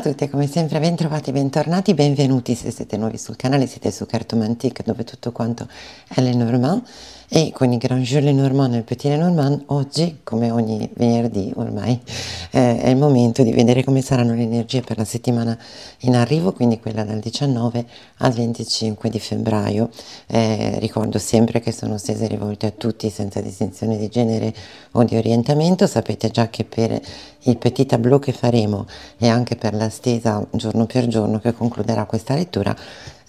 Ciao a tutti come sempre ben trovati, bentornati, benvenuti se siete nuovi sul canale, siete su Cartomantic dove tutto quanto è le normal e con i Grand Jules Normand e il Petit Normand oggi, come ogni venerdì ormai, eh, è il momento di vedere come saranno le energie per la settimana in arrivo, quindi quella dal 19 al 25 di febbraio. Eh, ricordo sempre che sono stese rivolte a tutti senza distinzione di genere o di orientamento, sapete già che per il petit tableau che faremo e anche per la stesa giorno per giorno che concluderà questa lettura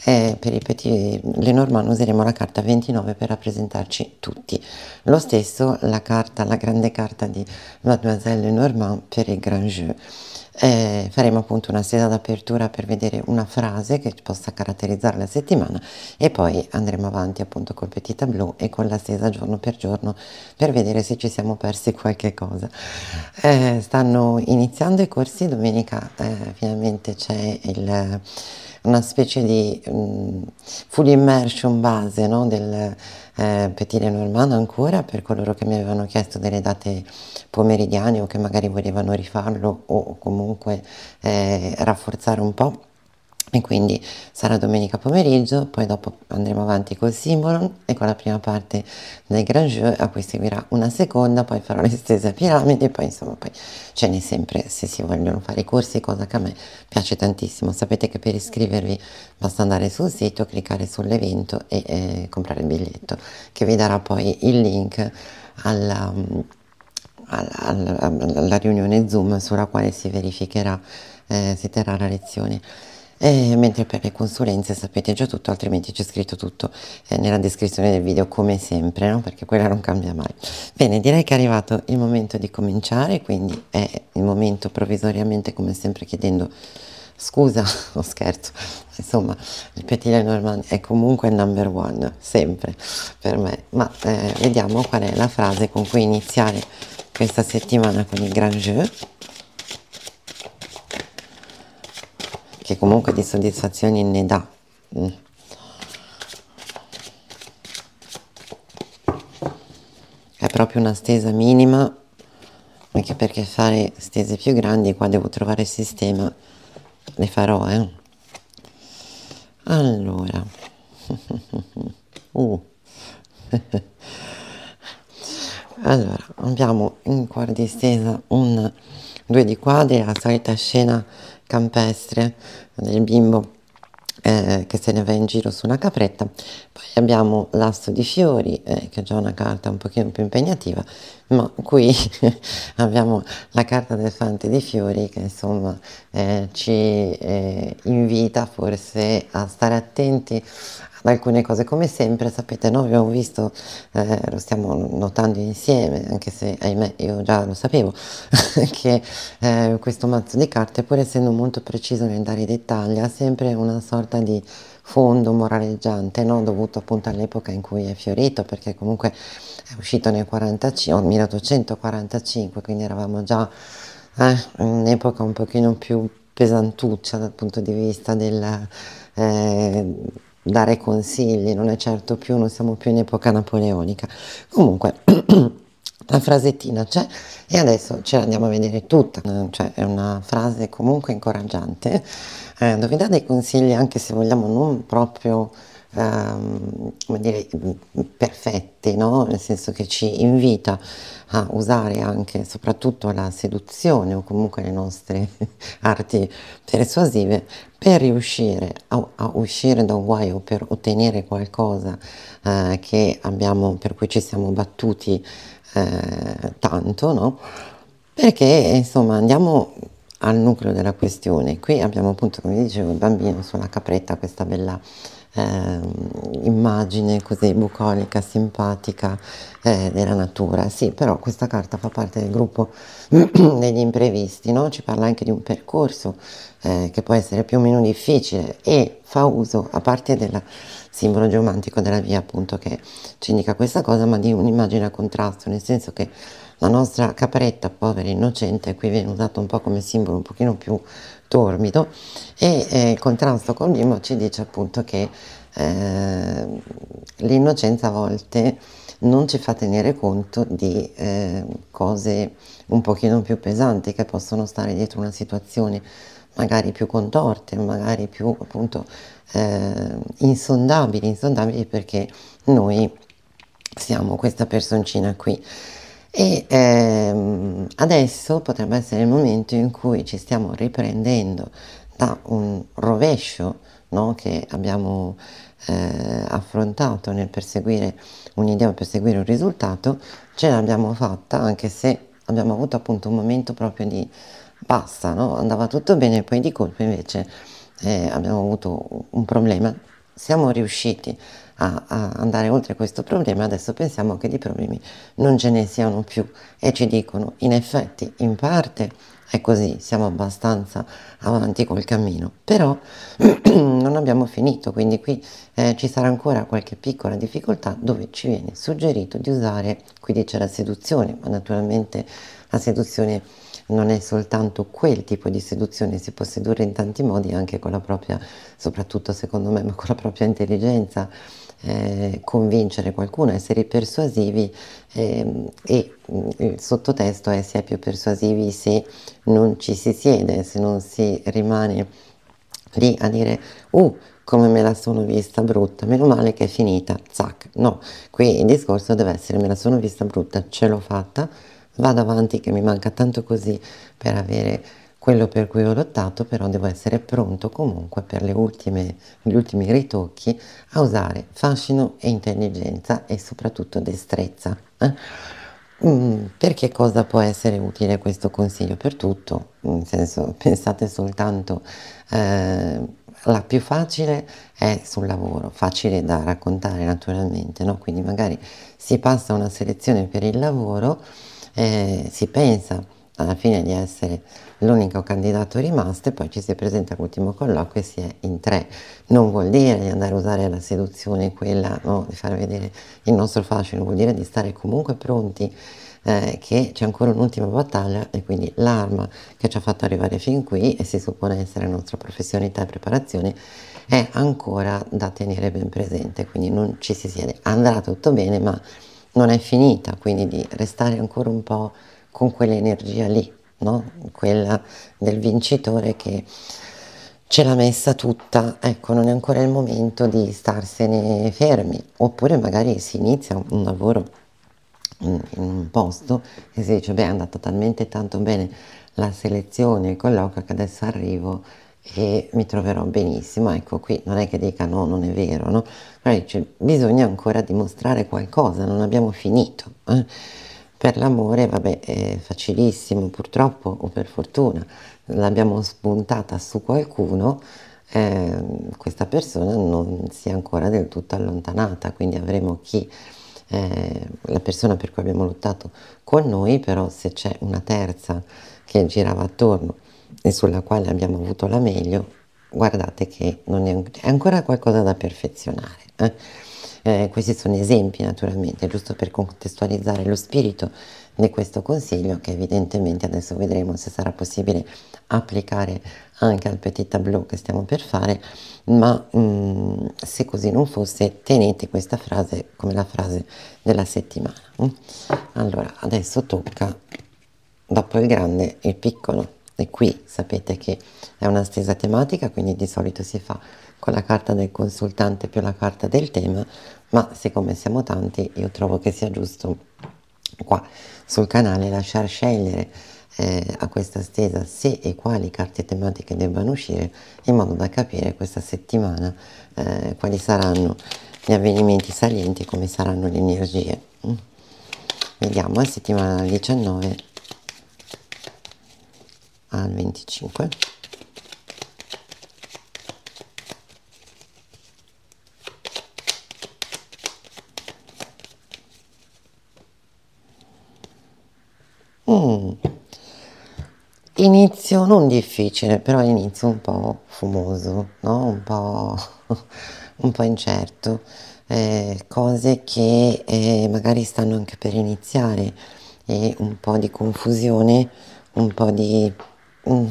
eh, per ripetire le Norman useremo la carta 29 per rappresentarci tutti. Lo stesso la carta, la grande carta di Mademoiselle Normand per il Grand Jeu. Eh, faremo appunto una sera d'apertura per vedere una frase che possa caratterizzare la settimana e poi andremo avanti appunto col petit tableau e con la stesa giorno per giorno per vedere se ci siamo persi qualche cosa. Eh, stanno iniziando i corsi, domenica eh, finalmente c'è il una specie di um, full immersion base no, del eh, Petire Normano ancora per coloro che mi avevano chiesto delle date pomeridiane o che magari volevano rifarlo o comunque eh, rafforzare un po' e quindi sarà domenica pomeriggio, poi dopo andremo avanti col simbolo e con la prima parte del Grand Jeu, a cui seguirà una seconda, poi farò l'estesa stesse a piramide, poi insomma poi ce n'è sempre se si vogliono fare i corsi, cosa che a me piace tantissimo. Sapete che per iscrivervi basta andare sul sito, cliccare sull'evento e eh, comprare il biglietto, che vi darà poi il link alla, mm, alla, alla, alla riunione Zoom sulla quale si verificherà, eh, si terrà la lezione eh, mentre per le consulenze sapete già tutto, altrimenti c'è scritto tutto eh, nella descrizione del video come sempre, no? perché quella non cambia mai. Bene, direi che è arrivato il momento di cominciare, quindi è il momento provvisoriamente come sempre chiedendo scusa, non scherzo, insomma il pettine Normand è comunque il number one, sempre per me, ma eh, vediamo qual è la frase con cui iniziare questa settimana con il Grand Jeu. perché comunque di soddisfazioni ne dà mm. è proprio una stesa minima anche perché fare stese più grandi qua devo trovare il sistema le farò eh allora uh. allora abbiamo in cuor distesa un due di quadri la solita scena campestre del bimbo eh, che se ne va in giro su una capretta, poi abbiamo l'asso di fiori eh, che è già una carta un pochino più impegnativa, ma qui abbiamo la carta del fante di fiori che insomma eh, ci eh, invita forse a stare attenti alcune cose come sempre sapete no abbiamo visto eh, lo stiamo notando insieme anche se ahimè io già lo sapevo che eh, questo mazzo di carte pur essendo molto preciso nel dare i dettagli ha sempre una sorta di fondo moraleggiante no? dovuto appunto all'epoca in cui è fiorito perché comunque è uscito nel 45, 1845 quindi eravamo già eh, in un'epoca un pochino più pesantuccia dal punto di vista del eh, dare consigli, non è certo più, non siamo più in epoca napoleonica. Comunque, la frasettina c'è e adesso ce l'andiamo a vedere tutta, mm, cioè è una frase comunque incoraggiante eh, dove dà dei consigli anche se vogliamo non proprio ehm, come dire, perfetti, no? nel senso che ci invita a usare anche soprattutto la seduzione o comunque le nostre arti persuasive per riuscire a, a uscire da un guaio, per ottenere qualcosa eh, che abbiamo, per cui ci siamo battuti eh, tanto, no? perché insomma andiamo al nucleo della questione. Qui abbiamo appunto, come dicevo, il bambino sulla capretta, questa bella eh, immagine così bucolica, simpatica eh, della natura. Sì, però questa carta fa parte del gruppo degli imprevisti, no? ci parla anche di un percorso eh, che può essere più o meno difficile e fa uso, a parte del simbolo geomantico della via appunto che ci indica questa cosa, ma di un'immagine a contrasto, nel senso che la nostra capretta povera innocente qui viene usata un po' come simbolo un pochino più torbido e eh, il contrasto con bimbo ci dice appunto che eh, l'innocenza a volte non ci fa tenere conto di eh, cose un pochino più pesanti che possono stare dietro una situazione magari più contorte, magari più appunto eh, insondabili, insondabili perché noi siamo questa personcina qui. E ehm, adesso potrebbe essere il momento in cui ci stiamo riprendendo da un rovescio no, che abbiamo eh, affrontato nel perseguire un'idea, perseguire un risultato, ce l'abbiamo fatta anche se abbiamo avuto appunto un momento proprio di basta, no? andava tutto bene e poi di colpo invece eh, abbiamo avuto un problema. Siamo riusciti a, a andare oltre questo problema, adesso pensiamo che di problemi non ce ne siano più e ci dicono in effetti in parte è così, siamo abbastanza avanti col cammino, però non abbiamo finito, quindi qui eh, ci sarà ancora qualche piccola difficoltà dove ci viene suggerito di usare, qui dice la seduzione, ma naturalmente la seduzione non è soltanto quel tipo di seduzione, si può sedurre in tanti modi anche con la propria, soprattutto secondo me, ma con la propria intelligenza, eh, convincere qualcuno, essere persuasivi eh, e mm, il sottotesto è si è più persuasivi se non ci si siede, se non si rimane lì a dire uh come me la sono vista brutta, meno male che è finita, zac, no, qui il discorso deve essere me la sono vista brutta, ce l'ho fatta, vado avanti che mi manca tanto così per avere quello per cui ho lottato però devo essere pronto comunque per ultime, gli ultimi ritocchi a usare fascino e intelligenza e soprattutto destrezza. Eh? Mm, perché cosa può essere utile questo consiglio per tutto? Nel senso, pensate soltanto, eh, la più facile è sul lavoro, facile da raccontare naturalmente, no? quindi magari si passa una selezione per il lavoro, eh, si pensa alla fine di essere l'unico candidato rimasto e poi ci si presenta all'ultimo colloquio e si è in tre. Non vuol dire di andare a usare la seduzione quella no, di far vedere il nostro fascino, vuol dire di stare comunque pronti eh, che c'è ancora un'ultima battaglia e quindi l'arma che ci ha fatto arrivare fin qui e si suppone essere la nostra professionalità e preparazione è ancora da tenere ben presente, quindi non ci si siede. Andrà tutto bene ma non è finita, quindi di restare ancora un po' con quell'energia lì, no? quella del vincitore che ce l'ha messa tutta, ecco, non è ancora il momento di starsene fermi, oppure magari si inizia un lavoro in un posto e si dice beh è andata talmente tanto bene la selezione, il colloquio che adesso arrivo e mi troverò benissimo, ecco qui non è che dica no, non è vero, no? Però dice bisogna ancora dimostrare qualcosa, non abbiamo finito. Eh? Per l'amore, vabbè, è facilissimo, purtroppo o per fortuna, l'abbiamo spuntata su qualcuno, eh, questa persona non si è ancora del tutto allontanata, quindi avremo chi, eh, la persona per cui abbiamo lottato con noi, però se c'è una terza che girava attorno e sulla quale abbiamo avuto la meglio, guardate che è, è, ancora qualcosa da perfezionare. Eh? Eh, questi sono esempi naturalmente, giusto per contestualizzare lo spirito di questo consiglio che evidentemente adesso vedremo se sarà possibile applicare anche al petit tableau che stiamo per fare, ma mm, se così non fosse tenete questa frase come la frase della settimana. Allora, adesso tocca dopo il grande il piccolo. E qui sapete che è una stesa tematica, quindi di solito si fa con la carta del consultante più la carta del tema, ma siccome siamo tanti io trovo che sia giusto qua sul canale lasciar scegliere eh, a questa stesa se e quali carte tematiche debbano uscire in modo da capire questa settimana eh, quali saranno gli avvenimenti salienti e come saranno le energie. Mm. Vediamo, a eh, settimana 19 al 25 mm. inizio non difficile però inizio un po' fumoso no? un po' un po' incerto eh, cose che eh, magari stanno anche per iniziare e un po' di confusione un po' di Mm.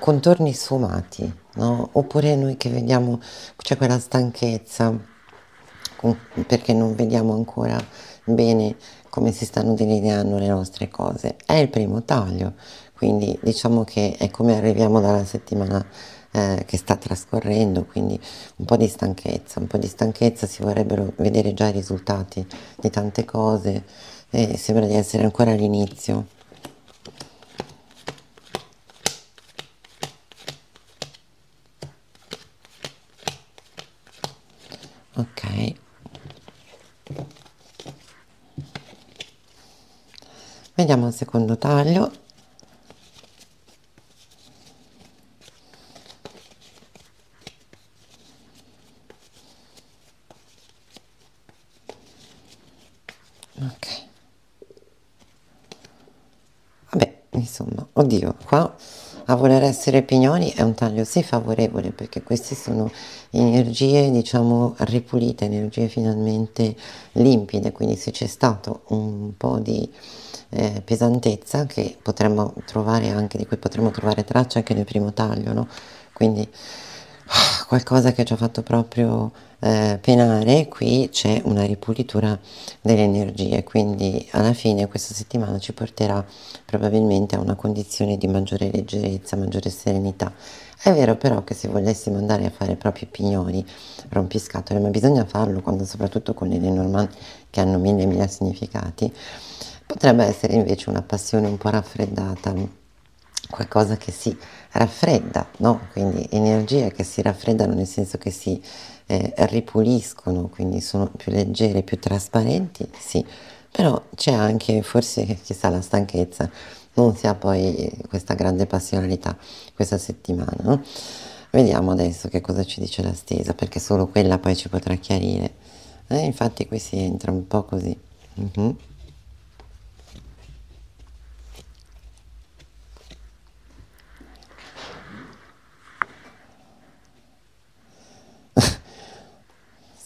contorni sfumati, no? oppure noi che vediamo, c'è quella stanchezza, mm, perché non vediamo ancora bene come si stanno delineando le nostre cose. È il primo taglio, quindi diciamo che è come arriviamo dalla settimana eh, che sta trascorrendo, quindi un po' di stanchezza, un po' di stanchezza, si vorrebbero vedere già i risultati di tante cose, eh, sembra di essere ancora all'inizio. ok vediamo il secondo taglio ok vabbè oddio qua essere pignoni è un taglio sì favorevole perché queste sono energie diciamo ripulite, energie finalmente limpide, quindi se c'è stato un po' di eh, pesantezza che potremmo trovare anche, di cui potremmo trovare traccia anche nel primo taglio, no? quindi qualcosa che ci ha fatto proprio eh, penare, qui c'è una ripulitura delle energie, quindi alla fine questa settimana ci porterà probabilmente a una condizione di maggiore leggerezza, maggiore serenità. È vero però che se volessimo andare a fare proprio pignoli, rompiscatole, ma bisogna farlo quando soprattutto con le Lenormand che hanno mille e mille significati, potrebbe essere invece una passione un po' raffreddata, qualcosa che sì raffredda, no? quindi energie che si raffreddano nel senso che si eh, ripuliscono, quindi sono più leggere, più trasparenti, sì, però c'è anche forse chissà la stanchezza, non si ha poi questa grande passionalità questa settimana. No? Vediamo adesso che cosa ci dice la stesa, perché solo quella poi ci potrà chiarire. Eh, infatti qui si entra un po' così. Uh mhm. -huh.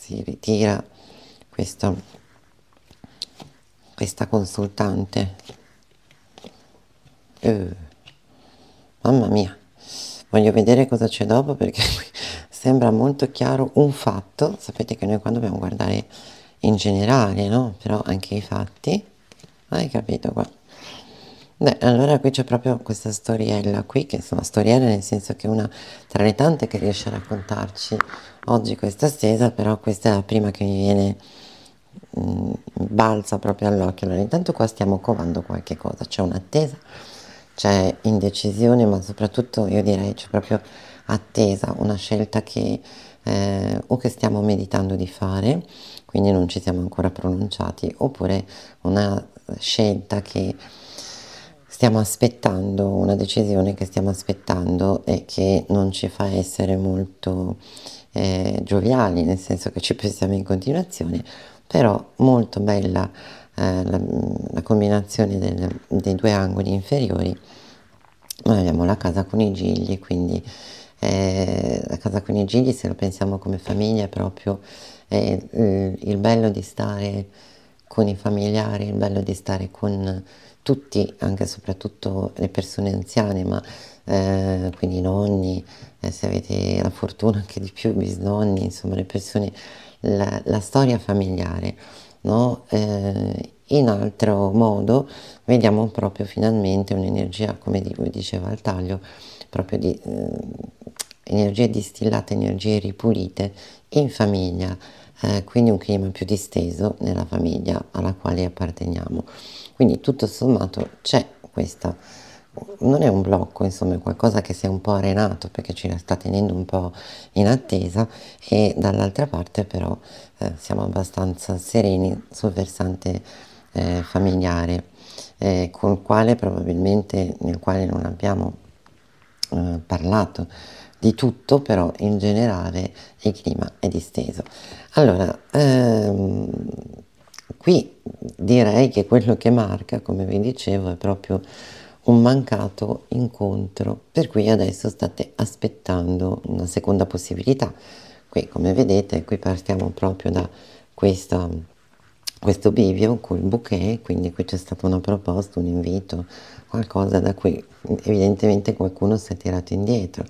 si ritira questa, questa consultante. Uh, mamma mia, voglio vedere cosa c'è dopo perché sembra molto chiaro un fatto. Sapete che noi qua dobbiamo guardare in generale, no? Però anche i fatti. Hai capito qua? Beh, allora qui c'è proprio questa storiella qui, che insomma storiella nel senso che una tra le tante che riesce a raccontarci oggi questa stesa, però questa è la prima che mi viene, mh, mm, balza proprio all'occhio. Allora intanto qua stiamo covando qualche cosa, c'è un'attesa, c'è indecisione, ma soprattutto io direi c'è proprio attesa, una scelta che eh, o che stiamo meditando di fare, quindi non ci siamo ancora pronunciati, oppure una scelta che stiamo aspettando, una decisione che stiamo aspettando e che non ci fa essere molto eh, gioviali, nel senso che ci pensiamo in continuazione, però molto bella eh, la, la, combinazione del, dei due angoli inferiori. Noi abbiamo la casa con i gigli, quindi eh, la casa con i gigli se lo pensiamo come famiglia è proprio eh, il bello di stare con i familiari, il bello di stare con tutti, anche e soprattutto le persone anziane, ma eh, quindi nonni, eh, se avete la fortuna anche di più, bisnonni, insomma le persone, la, la storia familiare. No? Eh, in altro modo vediamo proprio finalmente un'energia, come diceva il taglio, proprio di eh, energie distillate, energie ripulite in famiglia, eh, quindi un clima più disteso nella famiglia alla quale apparteniamo quindi tutto sommato c'è questa non è un blocco, insomma, è qualcosa che si è un po' arenato perché ci sta tenendo un po' in attesa e dall'altra parte però eh, siamo abbastanza sereni sul versante eh, familiare eh, col quale probabilmente nel quale non abbiamo eh, parlato di tutto, però in generale il clima è disteso. Allora, ehm, Qui direi che quello che marca, come vi dicevo, è proprio un mancato incontro, per cui adesso state aspettando una seconda possibilità. Qui, come vedete, qui partiamo proprio da questa, questo bivio col bouquet, quindi qui c'è stata una proposta, un invito, qualcosa da cui evidentemente qualcuno si è tirato indietro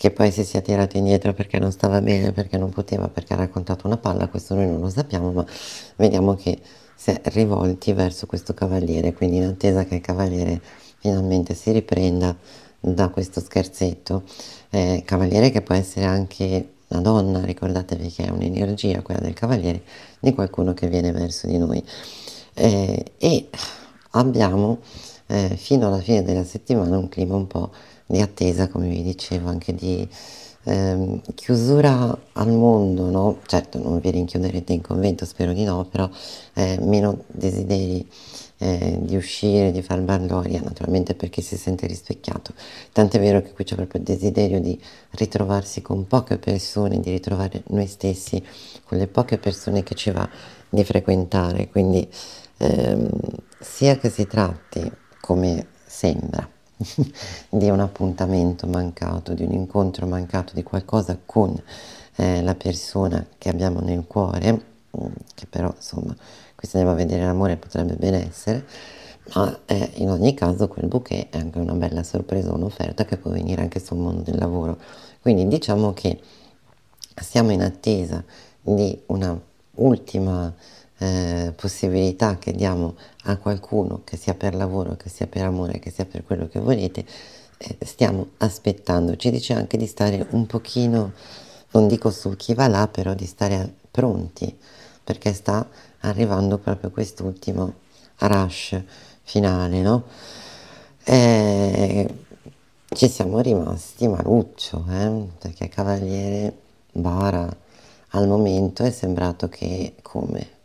che poi si sia tirato indietro perché non stava bene, perché non poteva, perché ha raccontato una palla, questo noi non lo sappiamo, ma vediamo che si è rivolti verso questo cavaliere, quindi in attesa che il cavaliere finalmente si riprenda da questo scherzetto, eh, cavaliere che può essere anche una donna, ricordatevi che è un'energia quella del cavaliere, di qualcuno che viene verso di noi. Eh, e abbiamo eh, fino alla fine della settimana un clima un po' di attesa, come vi dicevo, anche di ehm, chiusura al mondo, no? Certo, non vi rinchiuderete in convento, spero di no, però eh, meno desideri eh, di uscire, di far balloria, naturalmente perché si sente rispecchiato. Tant'è vero che qui c'è proprio il desiderio di ritrovarsi con poche persone, di ritrovare noi stessi con le poche persone che ci va di frequentare, quindi ehm, sia che si tratti, come sembra, di un appuntamento mancato, di un incontro mancato, di qualcosa con eh, la persona che abbiamo nel cuore, mm, che però insomma, qui se andiamo a vedere l'amore potrebbe ben essere, ma eh, in ogni caso quel bouquet è anche una bella sorpresa, un'offerta che può venire anche sul mondo del lavoro. Quindi diciamo che siamo in attesa di una ultima eh, possibilità che diamo a qualcuno, che sia per lavoro, che sia per amore, che sia per quello che volete, eh, stiamo aspettando. Ci dice anche di stare un pochino, non dico su chi va là, però di stare pronti, perché sta arrivando proprio quest'ultimo rush finale, no? Eh, ci siamo rimasti maluccio, eh? perché Cavaliere Bara al momento è sembrato che come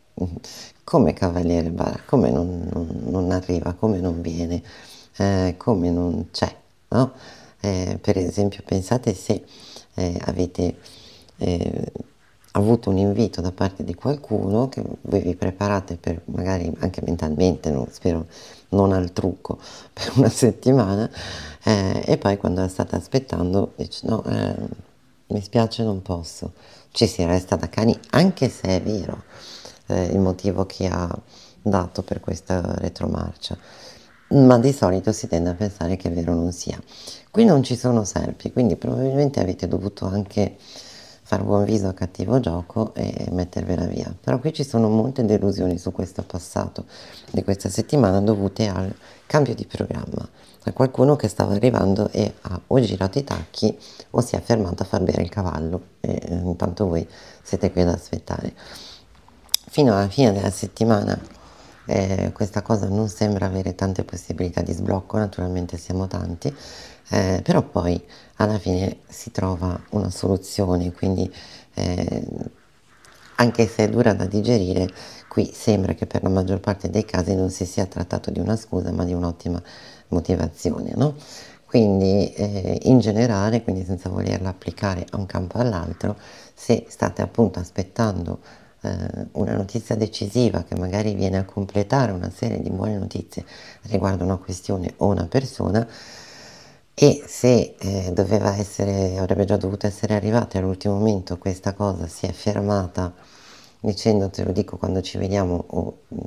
come Cavaliere Bara, come non, non, non arriva, come non viene, eh, come non c'è. No? Eh, per esempio pensate se eh, avete eh, avuto un invito da parte di qualcuno che voi vi preparate per magari anche mentalmente, no? spero non al trucco, per una settimana eh, e poi quando la state aspettando dice no, eh, mi spiace non posso, ci si resta da cani anche se è vero eh, il motivo che ha dato per questa retromarcia ma di solito si tende a pensare che è vero non sia qui non ci sono serpi quindi probabilmente avete dovuto anche far buon viso a cattivo gioco e mettervela via però qui ci sono molte delusioni su questo passato di questa settimana dovute al cambio di programma a qualcuno che stava arrivando e ha o girato i tacchi o si è fermato a far bere il cavallo e eh, intanto voi siete qui ad aspettare fino alla fine della settimana eh, questa cosa non sembra avere tante possibilità di sblocco, naturalmente siamo tanti, eh, però poi alla fine si trova una soluzione, quindi eh, anche se è dura da digerire, qui sembra che per la maggior parte dei casi non si sia trattato di una scusa ma di un'ottima motivazione. No? Quindi eh, in generale, quindi senza volerla applicare a un campo all'altro, se state appunto aspettando eh, una notizia decisiva che magari viene a completare una serie di buone notizie riguardo una questione o una persona e se eh, doveva essere, avrebbe già dovuto essere arrivata all'ultimo momento questa cosa si è fermata dicendo te lo dico quando ci vediamo o mm,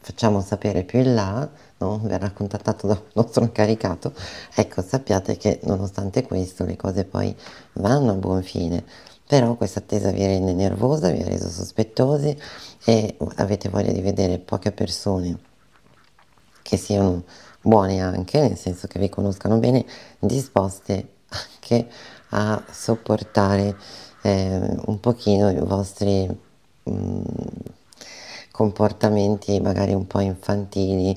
facciamo sapere più in là, no? verrà contattato dal nostro incaricato, ecco sappiate che nonostante questo le cose poi vanno a buon fine però questa attesa vi rende nervosa, vi ha reso sospettosi e avete voglia di vedere poche persone che siano buone anche, nel senso che vi conoscano bene, disposte anche a sopportare eh, un pochino i vostri mh, mm, comportamenti magari un po' infantili,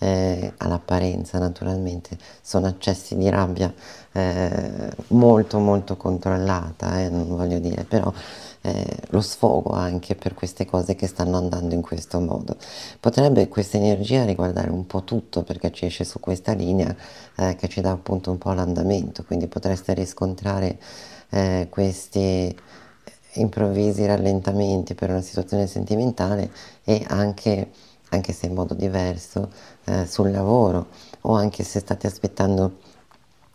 eh, all'apparenza naturalmente, sono accessi di rabbia eh, molto molto controllata, eh, non voglio dire, però eh, lo sfogo anche per queste cose che stanno andando in questo modo. Potrebbe questa energia riguardare un po' tutto perché ci esce su questa linea eh, che ci dà appunto un po' l'andamento, quindi potreste riscontrare eh, questi improvvisi rallentamenti per una situazione sentimentale e anche, anche se in modo diverso, eh, sul lavoro o anche se state aspettando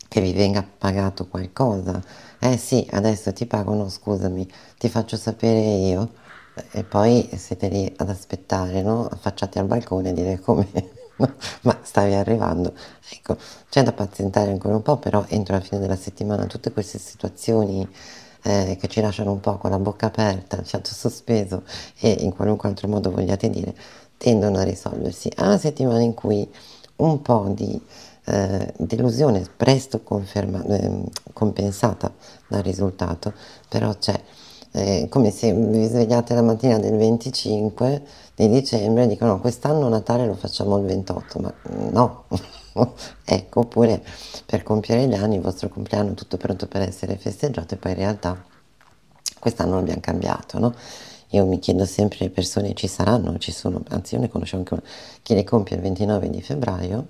che vi venga pagato qualcosa. Eh sì, adesso ti pago, no scusami, ti faccio sapere io e poi siete lì ad aspettare, no? affacciati al balcone a dire come, ma stavi arrivando. Ecco, c'è da pazientare ancora un po', però entro la fine della settimana tutte queste situazioni eh, che ci lasciano un po' con la bocca aperta, il fiato certo sospeso e in qualunque altro modo vogliate dire, tendono a risolversi. È una settimana in cui un po' di eh, delusione presto conferma, eh, compensata dal risultato, però c'è. Eh, come se vi svegliate la mattina del 25 di dicembre e dicono quest'anno Natale lo facciamo il 28, ma mm, no, ecco, oppure per compiere gli anni il vostro compleanno tutto pronto per essere festeggiato e poi in realtà quest'anno l'abbiamo cambiato, no? Io mi chiedo sempre le persone ci saranno, ci sono, anzi io ne conosco anche una, chi le compie il 29 di febbraio,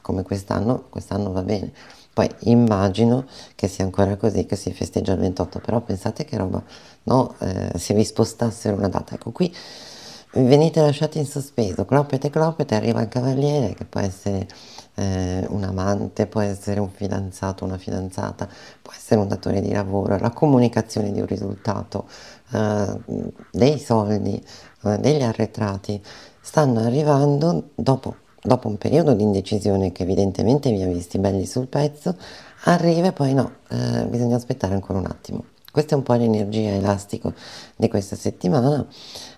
come quest'anno, quest'anno va bene. Poi immagino che sia ancora così, che si festeggia il 28, però pensate che roba, no? Eh, se vi spostassero una data, ecco qui venite lasciati in sospeso, clopete clopete, arriva il cavaliere che può essere eh, un amante, può essere un fidanzato, una fidanzata, può essere un datore di lavoro, la comunicazione di un risultato, eh, dei soldi, eh, degli arretrati, stanno arrivando dopo, dopo un periodo di indecisione che evidentemente vi ha visti belli sul pezzo, arriva e poi no, eh, bisogna aspettare ancora un attimo. Questa è un po' l'energia elastico di questa settimana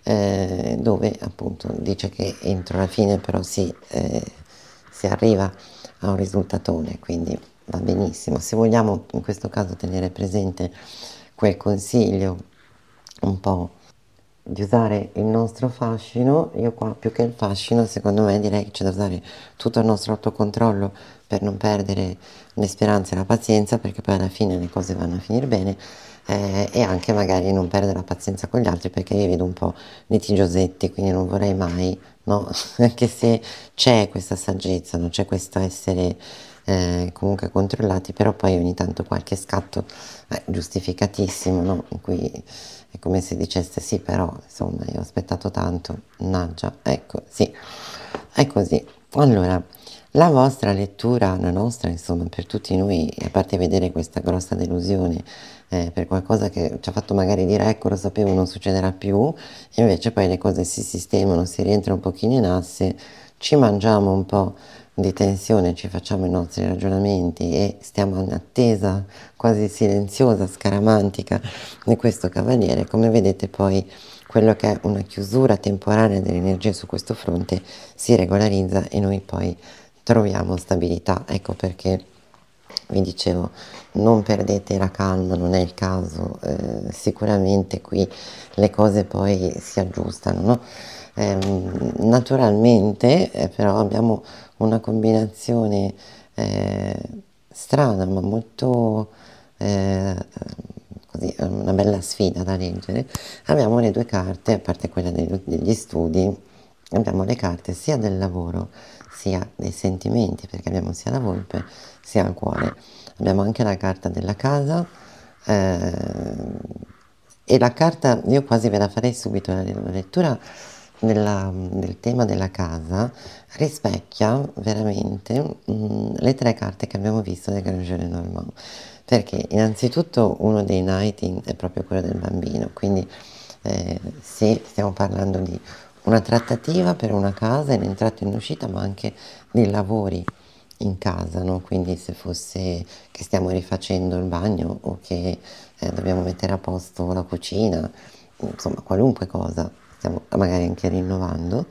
eh, dove appunto dice che entro la fine però si, eh, si arriva a un risultatone, quindi va benissimo. Se vogliamo in questo caso tenere presente quel consiglio un po' di usare il nostro fascino, io qua più che il fascino secondo me direi che c'è da usare tutto il nostro autocontrollo per non perdere le speranze e la pazienza perché poi alla fine le cose vanno a finire bene eh, e anche magari non perdere la pazienza con gli altri perché io vedo un po' litigiosetti, quindi non vorrei mai, no? anche se c'è questa saggezza, non c'è questo essere eh, comunque controllati, però poi ogni tanto qualche scatto eh, giustificatissimo, no? in cui è come se dicesse sì, però insomma io ho aspettato tanto, mannaggia, ecco, sì, è così. Allora, la vostra lettura, la nostra, insomma, per tutti noi, a parte vedere questa grossa delusione eh, per qualcosa che ci ha fatto magari dire ecco lo sapevo non succederà più, invece poi le cose si sistemano, si rientrano un pochino in asse, ci mangiamo un po' di tensione, ci facciamo i nostri ragionamenti e stiamo in attesa quasi silenziosa, scaramantica di questo cavaliere, come vedete poi quello che è una chiusura temporanea dell'energia su questo fronte si regolarizza e noi poi troviamo stabilità, ecco perché vi dicevo non perdete la calma non è il caso eh, sicuramente qui le cose poi si aggiustano no? eh, naturalmente eh, però abbiamo una combinazione eh, strana ma molto eh, così, una bella sfida da leggere abbiamo le due carte a parte quella degli, degli studi abbiamo le carte sia del lavoro sia dei sentimenti, perché abbiamo sia la volpe sia il cuore. Abbiamo anche la carta della casa eh, e la carta, io quasi ve la farei subito la lettura della, del tema della casa, rispecchia veramente mh, mm, le tre carte che abbiamo visto del Grangere Normand. Perché innanzitutto uno dei nighting è proprio quello del bambino, quindi eh, se stiamo parlando di una trattativa per una casa in entrata e in uscita, ma anche dei lavori in casa, no? quindi se fosse che stiamo rifacendo il bagno o che eh, dobbiamo mettere a posto la cucina, insomma qualunque cosa, stiamo magari anche rinnovando,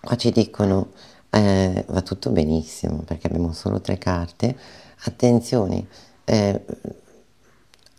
qua ci dicono eh, va tutto benissimo perché abbiamo solo tre carte, attenzione eh,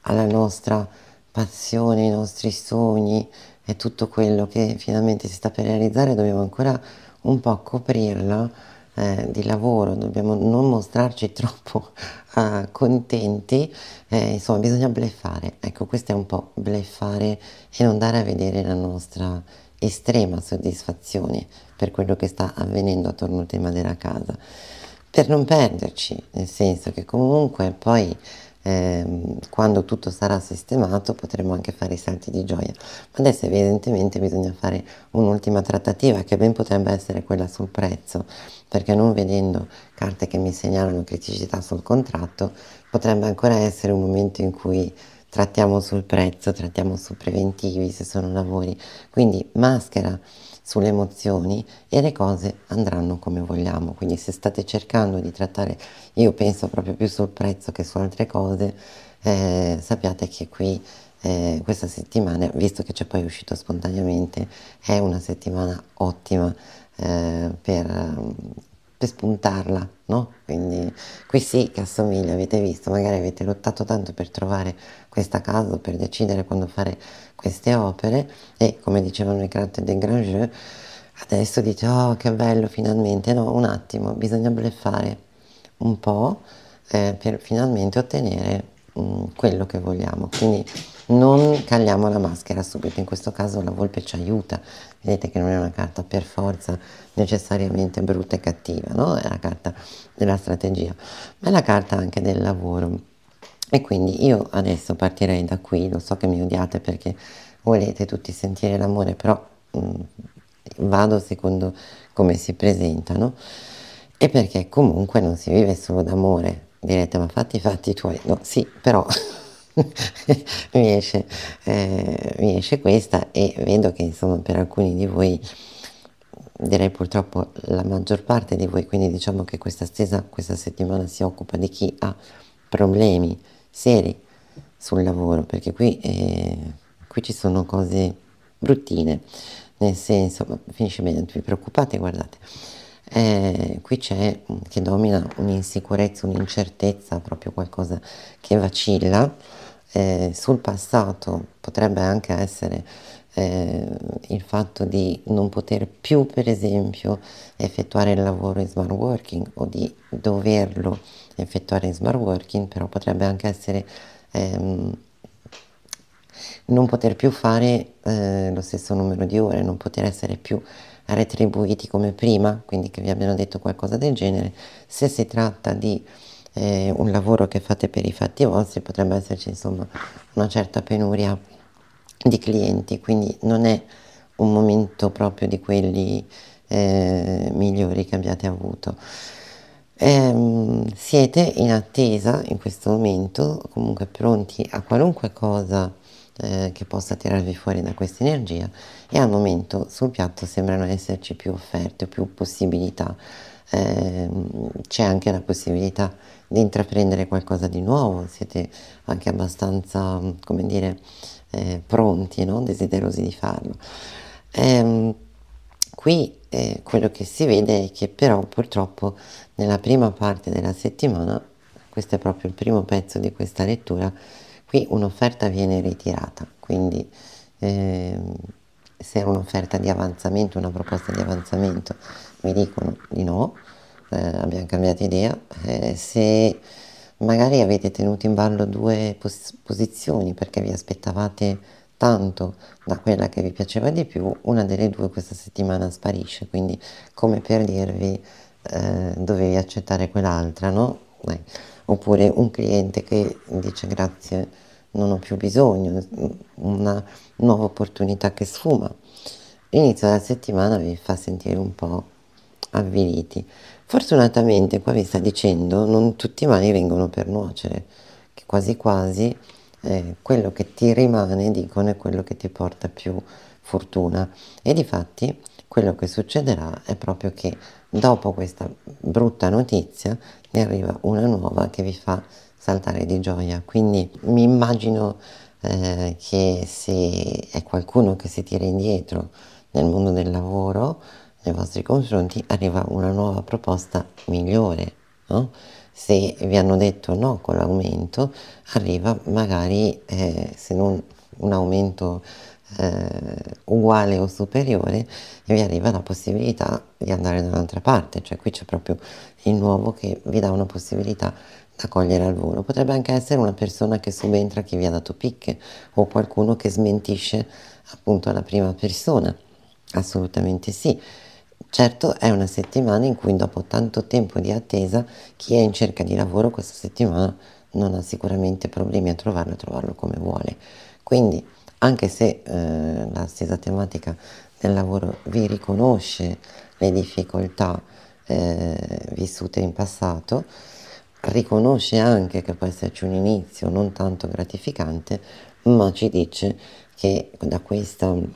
alla nostra passione, ai nostri sogni, e tutto quello che finalmente si sta per realizzare dobbiamo ancora un po' coprirlo eh, di lavoro, dobbiamo non mostrarci troppo eh, contenti, eh, insomma bisogna bleffare, ecco questo è un po' bleffare e non dare a vedere la nostra estrema soddisfazione per quello che sta avvenendo attorno al tema della casa, per non perderci, nel senso che comunque poi eh, quando tutto sarà sistemato potremo anche fare i salti di gioia. Ma adesso evidentemente bisogna fare un'ultima trattativa che ben potrebbe essere quella sul prezzo, perché non vedendo carte che mi segnalano criticità sul contratto, potrebbe ancora essere un momento in cui trattiamo sul prezzo, trattiamo su preventivi se sono lavori. Quindi maschera sulle emozioni e le cose andranno come vogliamo. Quindi se state cercando di trattare, io penso proprio più sul prezzo che su altre cose, eh, sappiate che qui eh, questa settimana, visto che c'è poi uscito spontaneamente, è una settimana ottima eh, per per spuntarla, no? Quindi qui sì che assomiglia, avete visto, magari avete lottato tanto per trovare questa casa, per decidere quando fare queste opere e come dicevano i cratti de Grangeux, adesso dite oh che bello finalmente, no un attimo, bisogna bleffare un po' eh, per finalmente ottenere Mm, quello che vogliamo quindi non caliamo la maschera subito in questo caso la volpe ci aiuta vedete che non è una carta per forza necessariamente brutta e cattiva no? è la carta della strategia ma è la carta anche del lavoro e quindi io adesso partirei da qui lo so che mi odiate perché volete tutti sentire l'amore però mh, mm, vado secondo come si presentano e perché comunque non si vive solo d'amore direte ma fatti i fatti tuoi, no sì però mi, esce, eh, mi, esce, questa e vedo che insomma per alcuni di voi direi purtroppo la maggior parte di voi quindi diciamo che questa stesa questa settimana si occupa di chi ha problemi seri sul lavoro perché qui, eh, qui ci sono cose bruttine nel senso, finisce bene, non vi preoccupate, guardate, eh, qui c'è mm, che domina un'insicurezza, un'incertezza, proprio qualcosa che vacilla. Eh, sul passato potrebbe anche essere eh, il fatto di non poter più, per esempio, effettuare il lavoro in smart working o di doverlo effettuare in smart working, però potrebbe anche essere ehm, non poter più fare eh, lo stesso numero di ore, non poter essere più retribuiti come prima, quindi che vi abbiano detto qualcosa del genere. Se si tratta di eh, un lavoro che fate per i fatti vostri potrebbe esserci insomma una certa penuria di clienti, quindi non è un momento proprio di quelli eh, migliori che abbiate avuto. Eh, siete in attesa in questo momento, comunque pronti a qualunque cosa eh, che possa tirarvi fuori da questa energia e al momento sul piatto sembrano esserci più offerte, più possibilità. Eh, c'è anche la possibilità di intraprendere qualcosa di nuovo, siete anche abbastanza, come dire, eh, pronti, no? desiderosi di farlo. Ehm, eh, qui quello che si vede è che però purtroppo nella prima parte della settimana, questo è proprio il primo pezzo di questa lettura, qui un'offerta viene ritirata quindi eh, se è un'offerta di avanzamento una proposta di avanzamento mi dicono di no eh, abbiamo cambiato idea eh, se magari avete tenuto in ballo due pos posizioni perché vi aspettavate tanto da quella che vi piaceva di più, una delle due questa settimana sparisce, quindi come per dirvi eh, dovevi accettare quell'altra, no? Beh oppure un cliente che dice grazie non ho più bisogno, una nuova opportunità che sfuma. L'inizio della settimana vi fa sentire un po' avviliti. Fortunatamente qua vi sta dicendo non tutti i mali vengono per nuocere, che quasi quasi eh, quello che ti rimane, dicono, è quello che ti porta più fortuna. E di fatti quello che succederà è proprio che Dopo questa brutta notizia ne arriva una nuova che vi fa saltare di gioia, quindi mi immagino eh, che se è qualcuno che si tira indietro nel mondo del lavoro, nei vostri confronti, arriva una nuova proposta migliore. No? Se vi hanno detto no con l'aumento, arriva magari eh, se non un aumento eh, uguale o superiore e vi arriva la possibilità di andare da un'altra parte, cioè qui c'è proprio il nuovo che vi dà una possibilità da cogliere al volo. Potrebbe anche essere una persona che subentra chi vi ha dato picche o qualcuno che smentisce appunto la prima persona, assolutamente sì. Certo è una settimana in cui dopo tanto tempo di attesa chi è in cerca di lavoro questa settimana non ha sicuramente problemi a trovarlo e trovarlo come vuole. Quindi anche se eh, la stessa tematica del lavoro vi riconosce le difficoltà eh, vissute in passato, riconosce anche che può esserci un inizio non tanto gratificante, ma ci dice che da questo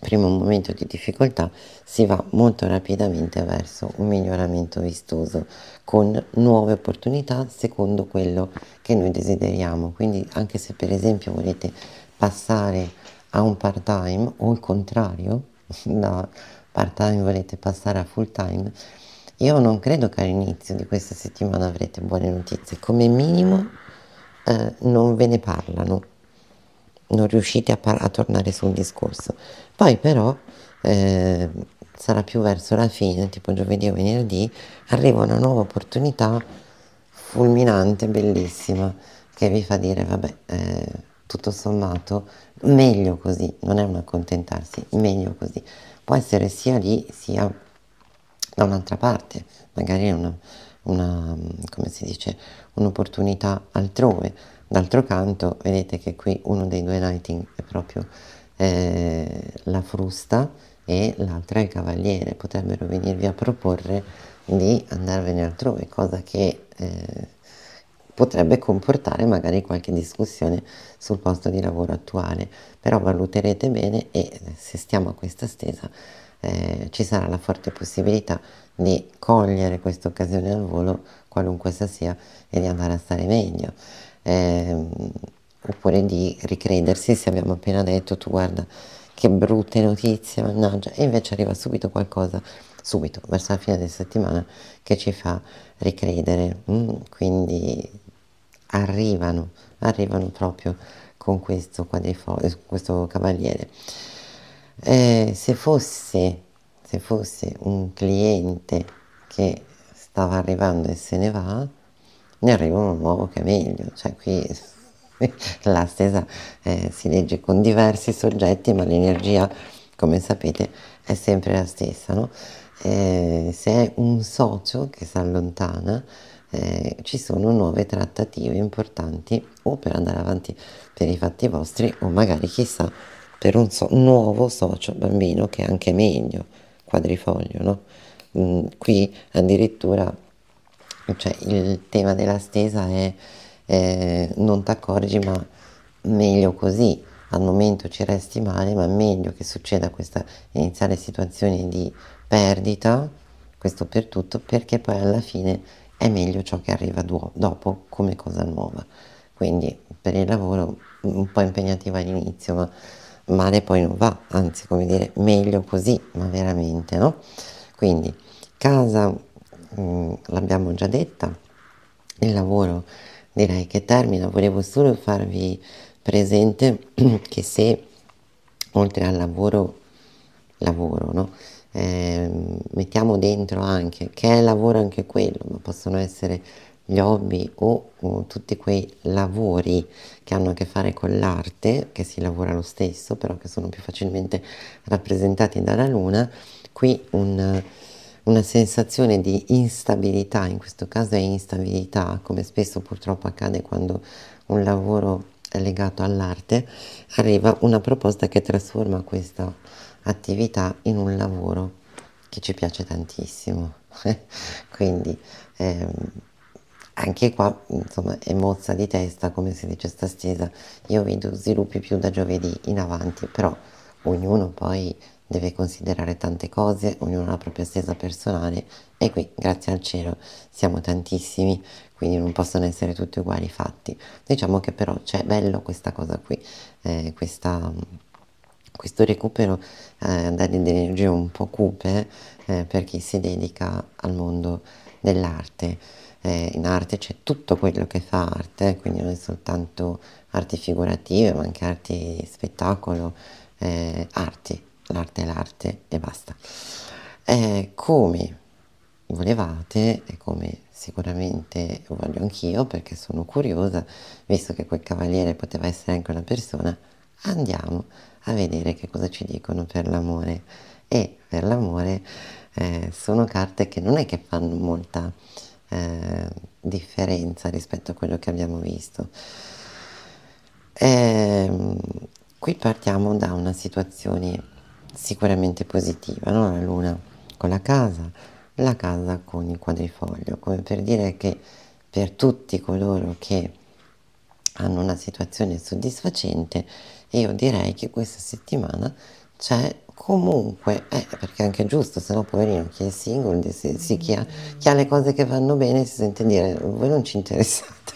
primo momento di difficoltà si va molto rapidamente verso un miglioramento vistoso con nuove opportunità secondo quello che noi desideriamo. Quindi anche se per esempio volete passare a un part time o il contrario, da part time volete passare a full time, io non credo che all'inizio di questa settimana avrete buone notizie, come minimo eh, non ve ne parlano, non riuscite a, par- a tornare sul discorso. Poi però eh, sarà più verso la fine, tipo giovedì o venerdì, arriva una nuova opportunità fulminante, bellissima, che vi fa dire vabbè... Eh, tutto sommato meglio così, non è un accontentarsi, meglio così. Può essere sia lì sia da un'altra parte, magari una, una, come si dice, un'opportunità altrove. D'altro canto vedete che qui uno dei due lighting è proprio eh, la frusta e l'altra è il cavaliere, potrebbero venirvi a proporre di andarvene altrove, cosa che... Eh, potrebbe comportare magari qualche discussione sul posto di lavoro attuale, però valuterete bene e eh, se stiamo a questa stesa eh, ci sarà la forte possibilità di cogliere questa occasione al volo, qualunque essa sia, e di andare a stare meglio. Eh, oppure di ricredersi se abbiamo appena detto tu guarda che brutte notizie, mannaggia, e invece arriva subito qualcosa, subito, verso la fine della settimana, che ci fa ricredere. Mm, quindi arrivano, arrivano proprio con questo, eh, questo cavaliere. Eh, se, fosse, se fosse un cliente che stava arrivando e se ne va, ne arriva uno nuovo che è meglio, cioè qui la stessa eh, si legge con diversi soggetti, ma l'energia, come sapete, è sempre la stessa. No? Eh, se è un socio che si allontana, eh, ci sono nuove trattative importanti o per andare avanti per i fatti vostri o magari chissà per un so nuovo socio bambino che è anche meglio, quadrifoglio, no? Mm, qui addirittura cioè, il tema della stesa è eh, non ti accorgi ma meglio così, al momento ci resti male ma meglio che succeda questa iniziale situazione di perdita, questo per tutto, perché poi alla fine è meglio ciò che arriva dopo come cosa nuova. Quindi per il lavoro un po' impegnativa all'inizio, ma male poi non va, anzi come dire meglio così, ma veramente no? Quindi casa mh, mm, l'abbiamo già detta, il lavoro direi che termina, volevo solo farvi presente che se oltre al lavoro, lavoro, no? eh, mettiamo dentro anche che è lavoro anche quello, ma possono essere gli hobby o, o, tutti quei lavori che hanno a che fare con l'arte, che si lavora lo stesso, però che sono più facilmente rappresentati dalla luna, qui un, una sensazione di instabilità, in questo caso è instabilità, come spesso purtroppo accade quando un lavoro è legato all'arte, arriva una proposta che trasforma questa attività in un lavoro che ci piace tantissimo quindi ehm, anche qua insomma è mozza di testa come si dice sta stesa io vedo sviluppi più da giovedì in avanti però ognuno poi deve considerare tante cose, ognuno ha la propria stesa personale e qui, grazie al cielo, siamo tantissimi, quindi non possono essere tutti uguali i fatti. Diciamo che però c'è bello questa cosa qui, eh, questa questo recupero eh, dà delle energie un po' cupe eh, per chi si dedica al mondo dell'arte. Eh, in arte c'è tutto quello che fa arte, quindi non è soltanto arti figurative, ma anche arti spettacolo, eh, arti, l'arte è l'arte e basta. Eh, come volevate e come sicuramente voglio anch'io perché sono curiosa, visto che quel cavaliere poteva essere anche una persona, andiamo a vedere che cosa ci dicono per l'amore e per l'amore eh, sono carte che non è che fanno molta eh, differenza rispetto a quello che abbiamo visto. E, ehm, qui partiamo da una situazione sicuramente positiva, no? la luna con la casa, la casa con il quadrifoglio, come per dire che per tutti coloro che hanno una situazione soddisfacente io direi che questa settimana c'è comunque, eh, perché è anche giusto, se no poverino chi è single, si, si, chi, ha, chi, ha, le cose che vanno bene si sente dire voi non ci interessate,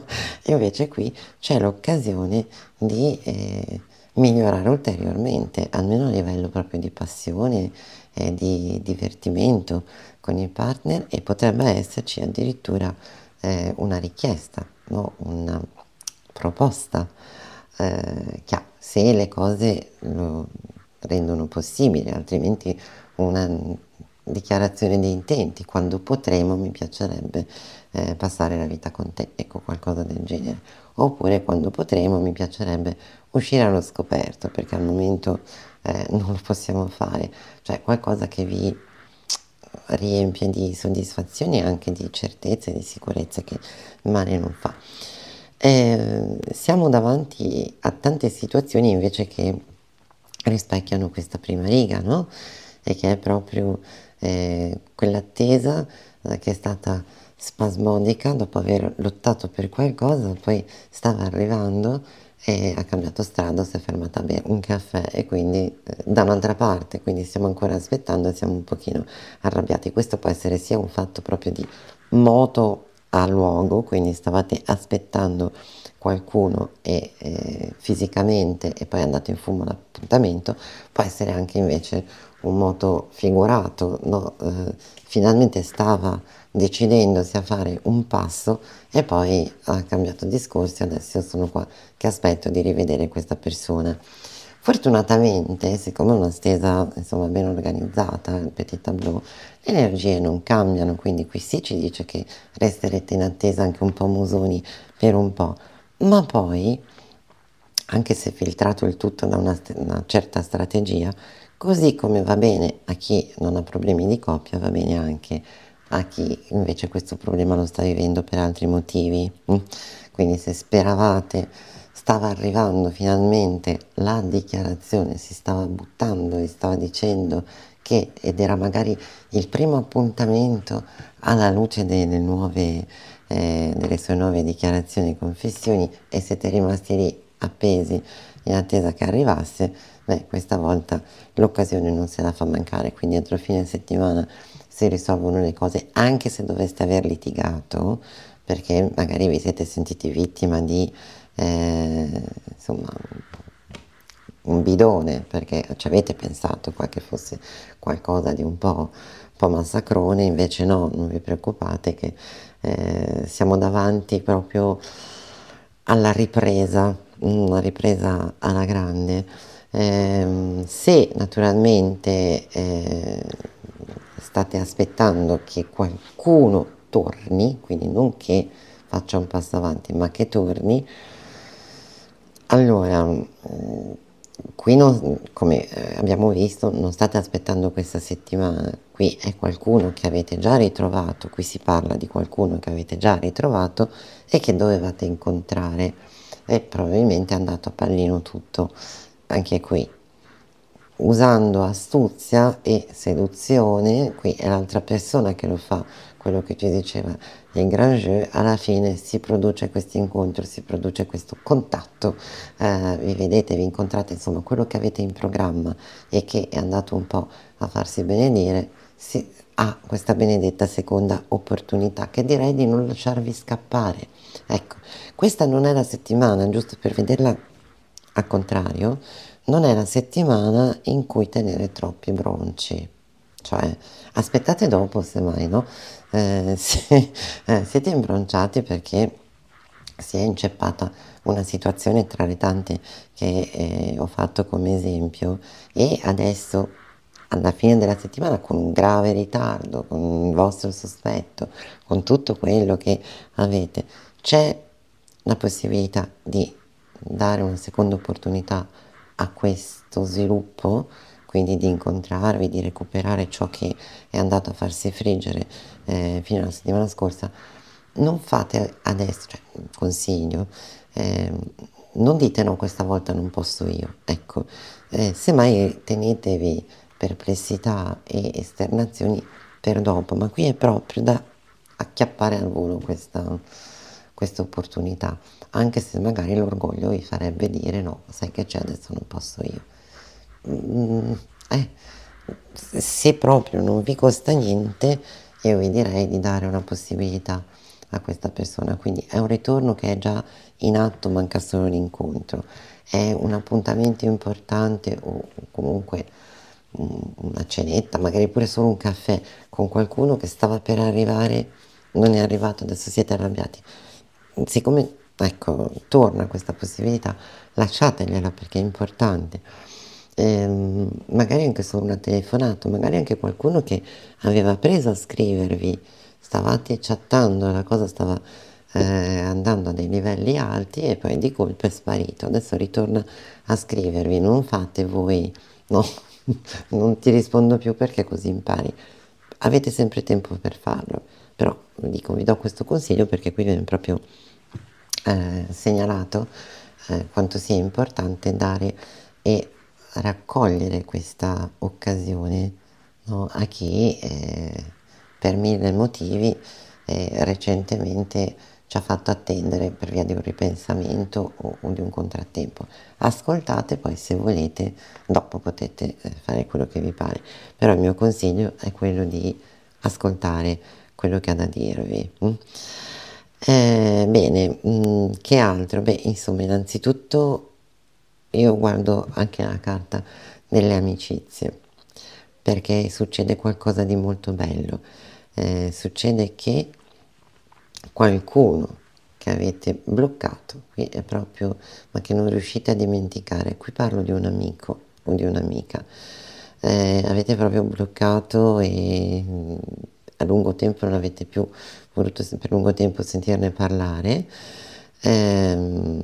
invece qui c'è l'occasione di eh, migliorare ulteriormente, almeno a livello proprio di passione, eh, di divertimento con il partner e potrebbe esserci addirittura eh, una richiesta, no? una proposta eh, chiaro, se le cose lo rendono possibile, altrimenti una dichiarazione di intenti, quando potremo mi piacerebbe eh, passare la vita con te, ecco qualcosa del genere, oppure quando potremo mi piacerebbe uscire allo scoperto perché al momento eh, non lo possiamo fare, cioè qualcosa che vi riempie di soddisfazione e anche di certezze, di sicurezze che male non fa eh, siamo davanti a tante situazioni invece che rispecchiano questa prima riga, no? E che è proprio eh, quell'attesa eh, che è stata spasmodica dopo aver lottato per qualcosa, poi stava arrivando e ha cambiato strada, si è fermata a bere un caffè e quindi eh, da un'altra parte, quindi stiamo ancora aspettando e siamo un pochino arrabbiati. Questo può essere sia un fatto proprio di moto a luogo, quindi stavate aspettando qualcuno e, eh, fisicamente e poi andate in fumo all'appuntamento, può essere anche invece un moto figurato, no? eh, finalmente stava decidendosi a fare un passo e poi ha cambiato discorso, adesso sono qua che aspetto di rivedere questa persona. Fortunatamente, siccome è una stesa insomma, ben organizzata, il petit tableau, le energie non cambiano, quindi qui sì ci dice che resterete in attesa anche un po' musoni per un po', ma poi, anche se filtrato il tutto da una, una certa strategia, così come va bene a chi non ha problemi di coppia, va bene anche a chi invece questo problema lo sta vivendo per altri motivi. Mm? Quindi se speravate stava arrivando finalmente la dichiarazione, si stava buttando e stava dicendo che, ed era magari il primo appuntamento alla luce delle, nuove, eh, delle sue nuove dichiarazioni e confessioni, e siete rimasti lì appesi in attesa che arrivasse, beh, questa volta l'occasione non se la fa mancare, quindi entro fine settimana si risolvono le cose, anche se doveste aver litigato, perché magari vi siete sentiti vittima di eh, insomma, un bidone, perché ci avete pensato qua che fosse qualcosa di un po', un po massacrone, invece no, non vi preoccupate che eh, siamo davanti proprio alla ripresa, mm, una ripresa alla grande. Eh, se naturalmente eh, state aspettando che qualcuno torni, quindi non che faccia un passo avanti, ma che torni, allora, mm, qui non, come eh, abbiamo visto non state aspettando questa settimana, qui è qualcuno che avete già ritrovato, qui si parla di qualcuno che avete già ritrovato e che dovevate incontrare e probabilmente è andato a pallino tutto, anche qui. Usando astuzia e seduzione, qui è l'altra persona che lo fa, quello che ci diceva il Grand Jeu, alla fine si produce questo incontro, si produce questo contatto, eh, vi vedete, vi incontrate, insomma quello che avete in programma e che è andato un po' a farsi benedire, si ha questa benedetta seconda opportunità che direi di non lasciarvi scappare. Ecco, questa non è la settimana, giusto per vederla al contrario, non è la settimana in cui tenere troppi bronci, cioè aspettate dopo semmai, no? Eh, se eh, siete imbronciati perché si è inceppata una situazione tra le tante che eh, ho fatto come esempio e adesso alla fine della settimana con un grave ritardo, con il vostro sospetto, con tutto quello che avete, c'è la possibilità di dare una seconda opportunità a questo sviluppo quindi di incontrarvi, di recuperare ciò che è andato a farsi friggere eh, fino alla settimana scorsa, non fate adesso, cioè, consiglio, eh, non dite no questa volta non posso io, ecco, eh, semmai tenetevi perplessità e esternazioni per dopo, ma qui è proprio da acchiappare al volo questa, questa opportunità, anche se magari l'orgoglio vi farebbe dire no, sai che c'è adesso non posso io. Mm, eh, se proprio non vi costa niente, io vi direi di dare una possibilità a questa persona. Quindi è un ritorno che è già in atto, manca solo l'incontro. È un appuntamento importante o comunque mm, una cenetta, magari pure solo un caffè con qualcuno che stava per arrivare, non è arrivato, adesso siete arrabbiati. Siccome ecco, torna questa possibilità, lasciategliela perché è importante ehm, magari anche solo una telefonata, magari anche qualcuno che aveva preso a scrivervi, stavate chattando, la cosa stava eh, andando a dei livelli alti e poi di colpo è sparito, adesso ritorna a scrivervi, non fate voi, no, non ti rispondo più perché così impari, avete sempre tempo per farlo, però dico, vi do questo consiglio perché qui viene proprio eh, segnalato eh, quanto sia importante dare e raccogliere questa occasione no, a chi eh, per mille motivi eh, recentemente ci ha fatto attendere per via di un ripensamento o, o, di un contrattempo. Ascoltate poi se volete, dopo potete eh, fare quello che vi pare, però il mio consiglio è quello di ascoltare quello che ha da dirvi. Mm? Eh, bene, mh, mm, che altro? Beh, insomma, innanzitutto io guardo anche la carta delle amicizie perché succede qualcosa di molto bello. Eh, succede che qualcuno che avete bloccato, qui è proprio, ma che non riuscite a dimenticare, qui parlo di un amico o di un'amica, eh, avete proprio bloccato e mm, a lungo tempo non avete più voluto per lungo tempo sentirne parlare. Eh,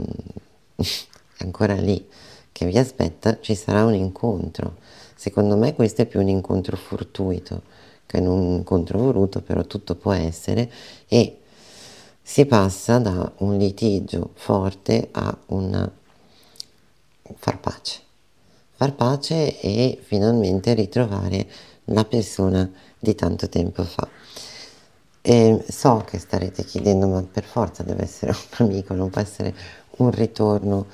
ancora lì che vi aspetta, ci sarà un incontro. Secondo me questo è più un incontro fortuito che non un incontro voluto, però tutto può essere e si passa da un litigio forte a un far pace. Far pace e finalmente ritrovare la persona di tanto tempo fa. E so che starete chiedendo, ma per forza deve essere un amico, non può essere un ritorno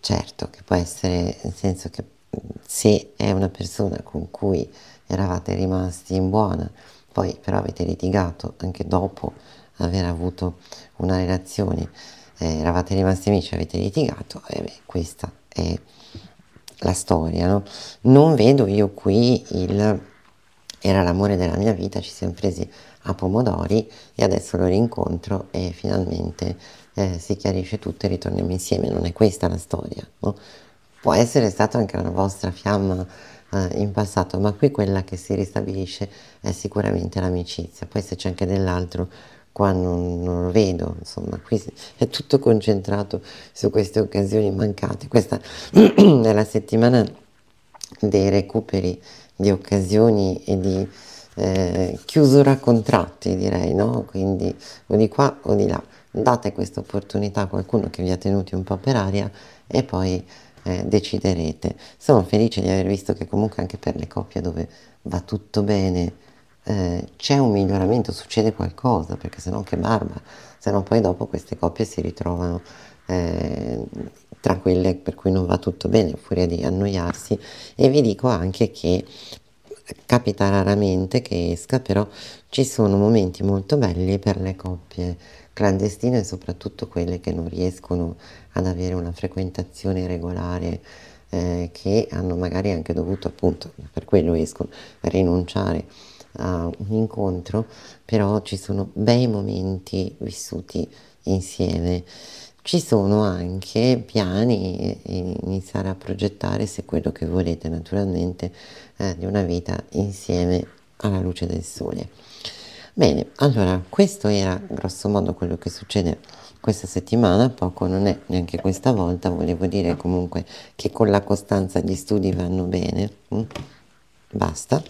certo che può essere, nel senso che se è una persona con cui eravate rimasti in buona, poi però avete litigato anche dopo aver avuto una relazione, eh, eravate rimasti amici, avete litigato, e eh, beh, questa è la storia, no? Non vedo io qui il era l'amore della mia vita, ci siamo presi a pomodori e adesso lo rincontro e finalmente eh, si chiarisce tutto e ritorniamo insieme, non è questa la storia. No? Può essere stata anche una vostra fiamma eh, in passato, ma qui quella che si ristabilisce è sicuramente l'amicizia, poi se c'è anche dell'altro qua non, non, lo vedo, insomma, qui è tutto concentrato su queste occasioni mancate. Questa è la settimana dei recuperi di occasioni e di eh, chiusura contratti, direi, no? Quindi o di qua o di là date questa opportunità a qualcuno che vi ha tenuti un po' per aria e poi eh, deciderete. Sono felice di aver visto che comunque anche per le coppie dove va tutto bene eh, c'è un miglioramento, succede qualcosa, perché se no che barba, se no poi dopo queste coppie si ritrovano eh, tra quelle per cui non va tutto bene, furia di annoiarsi e vi dico anche che capita raramente che esca, però ci sono momenti molto belli per le coppie clandestine soprattutto quelle che non riescono ad avere una frequentazione regolare eh, che hanno magari anche dovuto appunto per quello escono rinunciare a un incontro però ci sono bei momenti vissuti insieme ci sono anche piani eh, iniziare a progettare se quello che volete naturalmente eh, di una vita insieme alla luce del sole Bene, allora questo era grossomodo quello che succede questa settimana, poco non è neanche questa volta, volevo dire comunque che con la costanza gli studi vanno bene, mm? basta,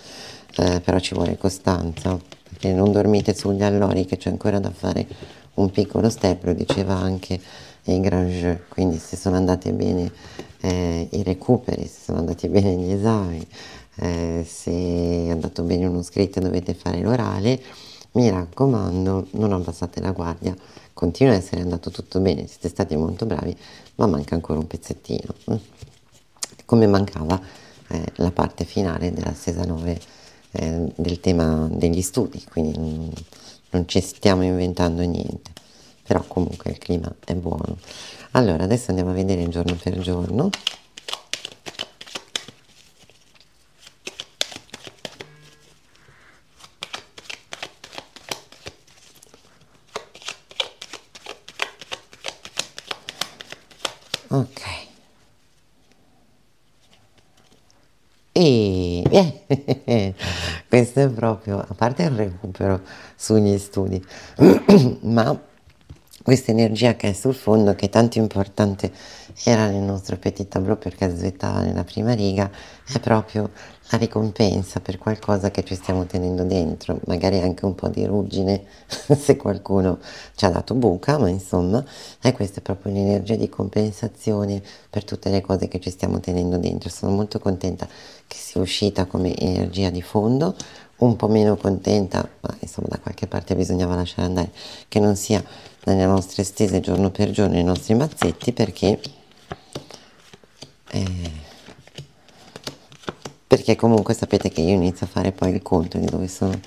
eh, però ci vuole costanza, perché non dormite sugli allori che c'è ancora da fare un piccolo step, lo diceva anche il grand Grange, quindi se sono andate bene eh, i recuperi, se sono andati bene gli esami, eh, se è andato bene uno scritto dovete fare l'orale, mi raccomando, non abbassate la guardia, continua ad essere andato tutto bene, siete stati molto bravi, ma manca ancora un pezzettino. Come mancava eh, la parte finale della Sesa 9 eh, del tema degli studi, quindi non, non ci stiamo inventando niente, però comunque il clima è buono. Allora, adesso andiamo a vedere giorno per giorno. ok e eh, questo è proprio a parte il recupero sugli studi ma questa energia che è sul fondo, che tanto importante era nel nostro petit tableau perché svettava nella prima riga, è proprio la ricompensa per qualcosa che ci stiamo tenendo dentro, magari anche un po' di ruggine se qualcuno ci ha dato buca, ma insomma, e eh, questa è proprio un'energia di compensazione per tutte le cose che ci stiamo tenendo dentro. Sono molto contenta che sia uscita come energia di fondo, un po' meno contenta, ma insomma da qualche parte bisognava lasciare andare, che non sia nelle nostre stese giorno per giorno i nostri mazzetti perché eh, perché comunque sapete che io inizio a fare poi il conto di dove sono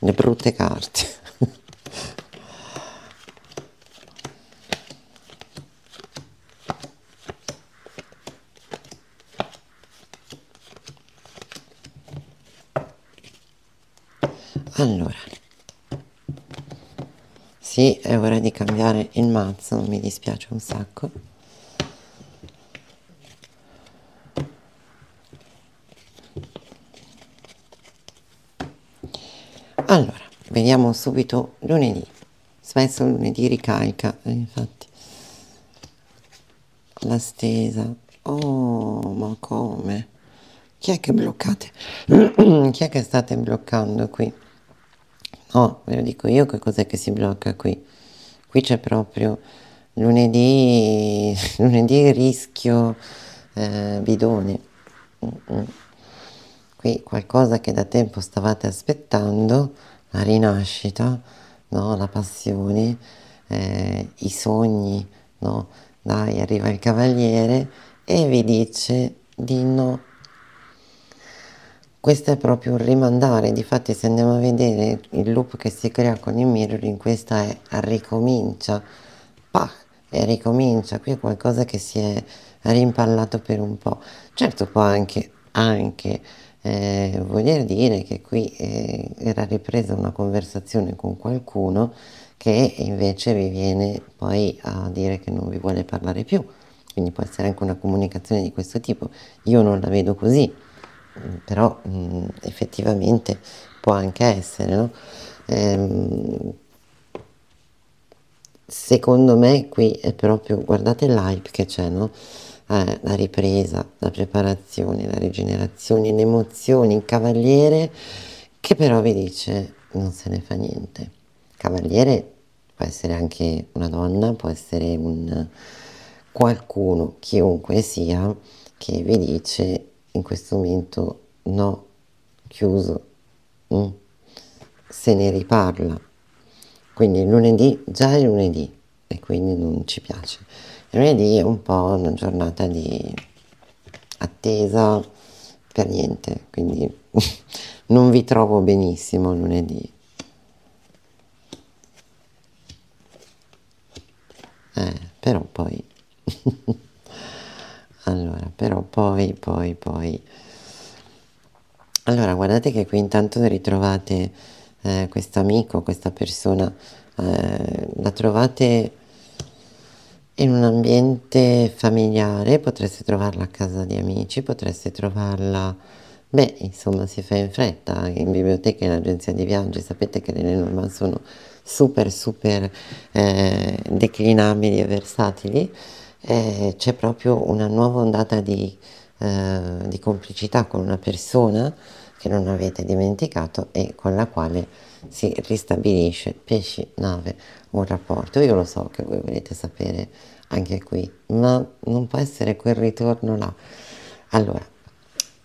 le brutte carte sì è ora di cambiare il mazzo mi dispiace un sacco allora vediamo subito lunedì spesso lunedì ricarica eh, infatti la stesa oh ma come chi è che bloccate chi è che state bloccando qui oh, ve lo dico io che cos'è che si blocca qui. Qui c'è proprio lunedì, lunedì rischio eh, bidone. Qui qualcosa che da tempo stavate aspettando, la rinascita, no? la passione, eh, i sogni, no? dai arriva il cavaliere e vi dice di no questo è proprio un rimandare, difatti se andiamo a vedere il loop che si crea con il mirroring, questa è ricomincia, pah, e ricomincia, qui è qualcosa che si è rimpallato per un po'. Certo può anche, anche eh, voler dire che qui eh, era ripresa una conversazione con qualcuno che invece vi viene poi a dire che non vi vuole parlare più, quindi può essere anche una comunicazione di questo tipo, io non la vedo così Mm, però mh, mm, effettivamente può anche essere, no? Ehm, secondo me qui è proprio, guardate l'hype che c'è, no? Eh, la ripresa, la preparazione, la rigenerazione, le emozioni, il cavaliere che però vi dice non se ne fa niente. Cavaliere può essere anche una donna, può essere un qualcuno, chiunque sia, che vi dice in questo momento no, chiuso, mm. se ne riparla. Quindi lunedì, già è lunedì e quindi non ci piace. Lunedì è un po' una giornata di attesa per niente, quindi non vi trovo benissimo lunedì. Eh, però poi... allora però poi poi poi allora guardate che qui intanto ritrovate eh, questo amico questa persona eh, la trovate in un ambiente familiare potreste trovarla a casa di amici potreste trovarla Beh, insomma, si fa in fretta, in biblioteca in agenzia di viaggi, sapete che le Lenormand sono super, super eh, declinabili e versatili, eh, c'è proprio una nuova ondata di, eh, di, complicità con una persona che non avete dimenticato e con la quale si ristabilisce pesci nave un rapporto. Io lo so che voi volete sapere anche qui, ma non può essere quel ritorno là. Allora,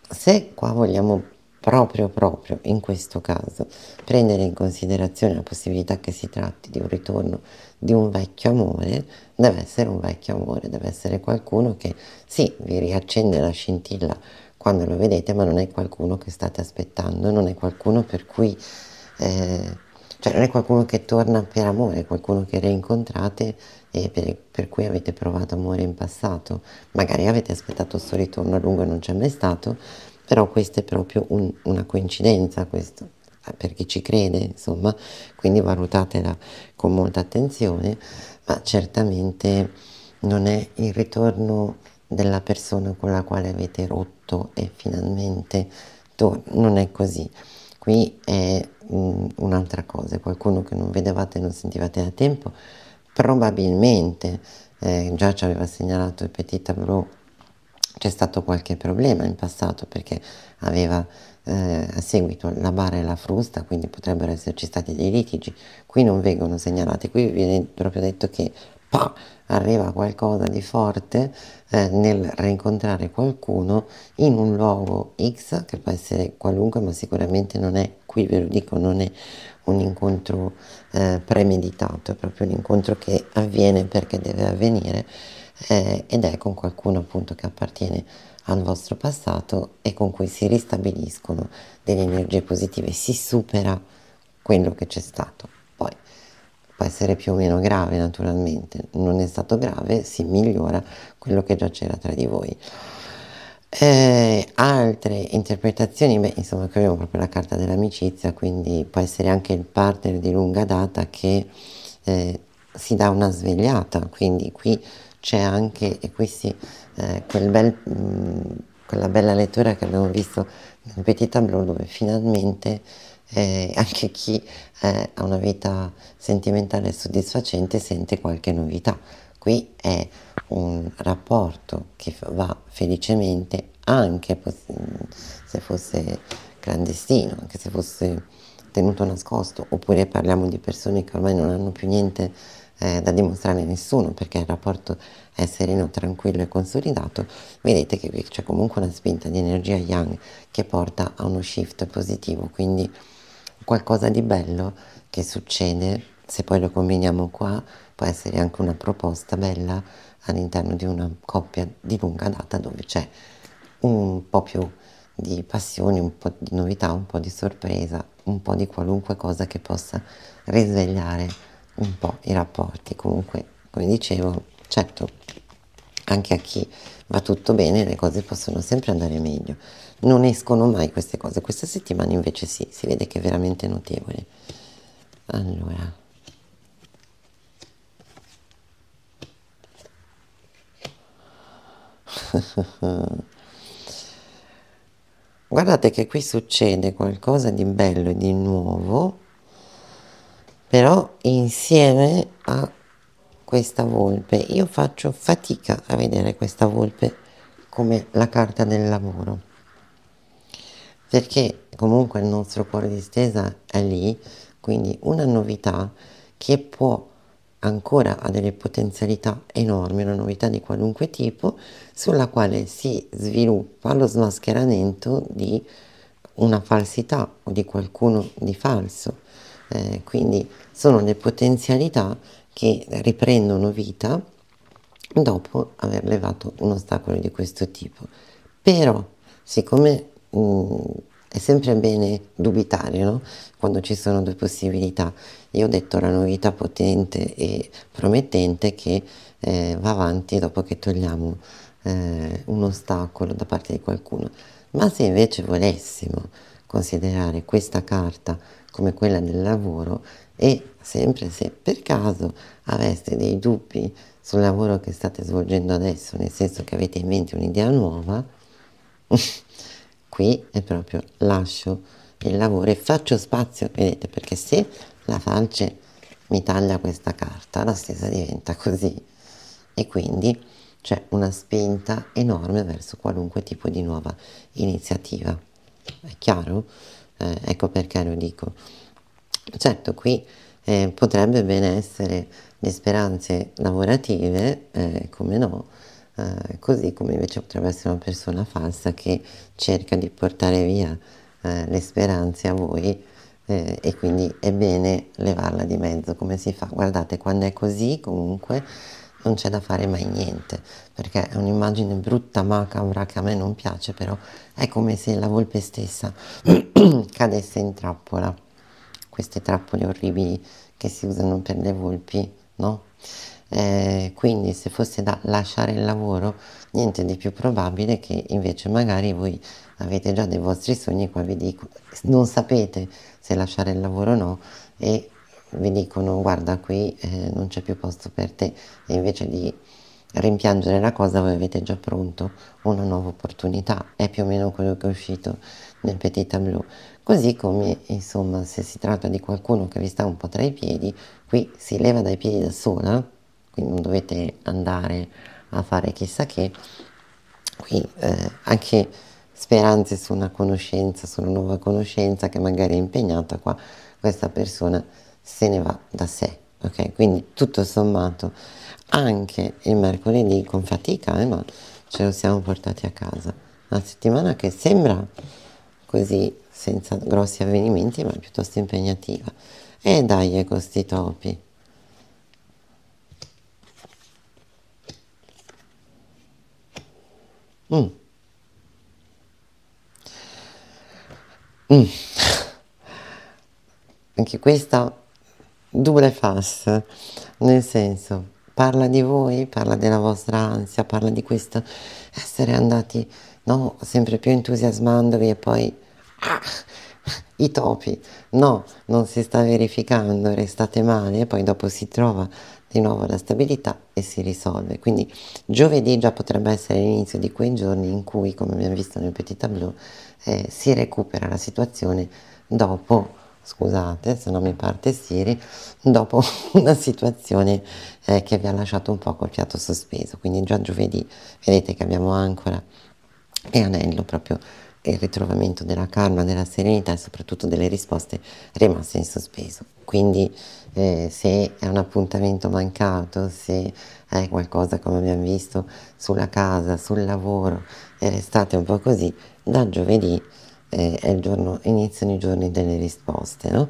se qua vogliamo proprio proprio in questo caso prendere in considerazione la possibilità che si tratti di un ritorno di un vecchio amore deve essere un vecchio amore deve essere qualcuno che sì vi riaccende la scintilla quando lo vedete ma non è qualcuno che state aspettando non è qualcuno per cui eh, cioè non è qualcuno che torna per amore è qualcuno che rincontrate e per, per cui avete provato amore in passato magari avete aspettato il suo ritorno a lungo e non c'è mai stato però questa è proprio un, una coincidenza, questo, eh, per chi ci crede, insomma, quindi valutatela con molta attenzione, ma certamente non è il ritorno della persona con la quale avete rotto e finalmente non è così. Qui è mm, un'altra cosa, qualcuno che non vedevate non sentivate da tempo, probabilmente eh, già ci aveva segnalato il Petit Tableau c'è stato qualche problema in passato perché aveva eh, a seguito la bara e la frusta, quindi potrebbero esserci stati dei litigi. Qui non vengono segnalati, qui viene proprio detto che pah, arriva qualcosa di forte eh, nel rincontrare qualcuno in un luogo X, che può essere qualunque, ma sicuramente non è, qui ve lo dico, non è un incontro eh, premeditato, è proprio un incontro che avviene perché deve avvenire eh, ed è con qualcuno appunto che appartiene al vostro passato e con cui si ristabiliscono delle energie positive, si supera quello che c'è stato. Poi può essere più o meno grave naturalmente, non è stato grave, si migliora quello che già c'era tra di voi. Eh, altre interpretazioni, beh, insomma, qui abbiamo proprio la carta dell'amicizia, quindi può essere anche il partner di lunga data che eh, si dà una svegliata, quindi qui c'è anche, e questi, eh, quel bel, mh, mm, quella bella lettura che abbiamo visto nel Petit Tableau dove finalmente eh, anche chi eh, ha una vita sentimentale soddisfacente sente qualche novità. Qui è un rapporto che va felicemente anche mm, se fosse clandestino, anche se fosse tenuto nascosto, oppure parliamo di persone che ormai non hanno più niente eh, da dimostrare a nessuno perché il rapporto è sereno, tranquillo e consolidato, vedete che qui c'è comunque una spinta di energia yang che porta a uno shift positivo, quindi qualcosa di bello che succede, se poi lo combiniamo qua, può essere anche una proposta bella all'interno di una coppia di lunga data dove c'è un po' più di passioni, un po' di novità, un po' di sorpresa, un po' di qualunque cosa che possa risvegliare un po' i rapporti. Comunque, come dicevo, certo, anche a chi va tutto bene le cose possono sempre andare meglio. Non escono mai queste cose, questa settimana invece sì, si vede che è veramente notevole. Allora. Guardate che qui succede qualcosa di bello e di nuovo però insieme a questa volpe io faccio fatica a vedere questa volpe come la carta del lavoro perché comunque il nostro cuore di stesa è lì quindi una novità che può ancora ha delle potenzialità enormi, una novità di qualunque tipo, sulla quale si sviluppa lo smascheramento di una falsità o di qualcuno di falso eh, quindi sono le potenzialità che riprendono vita dopo aver levato un ostacolo di questo tipo. Però, siccome mh, mm, è sempre bene dubitare no? quando ci sono due possibilità, io ho detto la novità potente e promettente che eh, va avanti dopo che togliamo eh, un ostacolo da parte di qualcuno. Ma se invece volessimo considerare questa carta come quella del lavoro e sempre se per caso aveste dei dubbi sul lavoro che state svolgendo adesso, nel senso che avete in mente un'idea nuova, qui è proprio lascio il lavoro e faccio spazio, vedete, perché se la falce mi taglia questa carta, la stessa diventa così e quindi c'è una spinta enorme verso qualunque tipo di nuova iniziativa. È chiaro? eh, ecco perché lo dico. Certo, qui eh, potrebbe bene essere le speranze lavorative, eh, come no, eh, così come invece potrebbe essere una persona falsa che cerca di portare via eh, le speranze a voi eh, e quindi è bene levarla di mezzo come si fa. Guardate, quando è così comunque non c'è da fare mai niente, perché è un'immagine brutta, macabra, che a me non piace, però è come se la volpe stessa cadesse in trappola, queste trappole orribili che si usano per le volpi, no? Eh, quindi se fosse da lasciare il lavoro, niente di più probabile che invece magari voi avete già dei vostri sogni, qua vi dico, non sapete se lasciare il lavoro o no e vi dicono guarda qui eh, non c'è più posto per te e invece di rimpiangere la cosa voi avete già pronto una nuova opportunità è più o meno quello che è uscito nel petit tableau così come insomma se si tratta di qualcuno che vi sta un po' tra i piedi qui si leva dai piedi da sola quindi non dovete andare a fare chissà che qui eh, anche speranze su una conoscenza su una nuova conoscenza che magari è impegnata qua questa persona se ne va da sé. Ok, Quindi tutto sommato anche il mercoledì con fatica, eh, ma ce lo siamo portati a casa. Una settimana che sembra così senza grossi avvenimenti, ma piuttosto impegnativa. E dai con questi topi. Mm. Mm. Anche questa double fast, nel senso parla di voi, parla della vostra ansia, parla di questo essere andati no, sempre più entusiasmandovi e poi ah, i topi, no, non si sta verificando, restate male e poi dopo si trova di nuovo la stabilità e si risolve. Quindi giovedì già potrebbe essere l'inizio di quei giorni in cui, come abbiamo visto nel petit tableau, eh, si recupera la situazione dopo scusate se non mi parte Siri, dopo una situazione eh, che vi ha lasciato un po' col fiato sospeso. Quindi già giovedì vedete che abbiamo ancora e anello proprio il ritrovamento della calma, della serenità e soprattutto delle risposte rimaste in sospeso. Quindi eh, se è un appuntamento mancato, se è qualcosa come abbiamo visto sulla casa, sul lavoro e restate un po' così, da giovedì eh, giorno, iniziano i giorni delle risposte, no?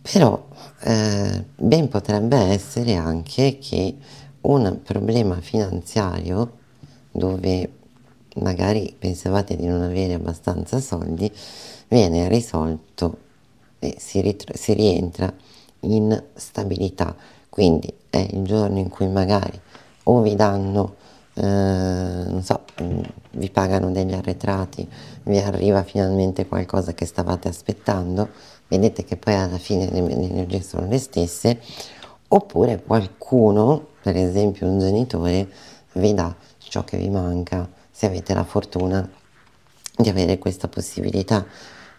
Però eh, ben potrebbe essere anche che un problema finanziario dove magari pensavate di non avere abbastanza soldi viene risolto e si, si rientra in stabilità quindi è il giorno in cui magari o vi danno eh, non so mm, vi pagano degli arretrati vi arriva finalmente qualcosa che stavate aspettando, vedete che poi alla fine le, le energie sono le stesse, oppure qualcuno, per esempio un genitore, vi dà ciò che vi manca, se avete la fortuna di avere questa possibilità.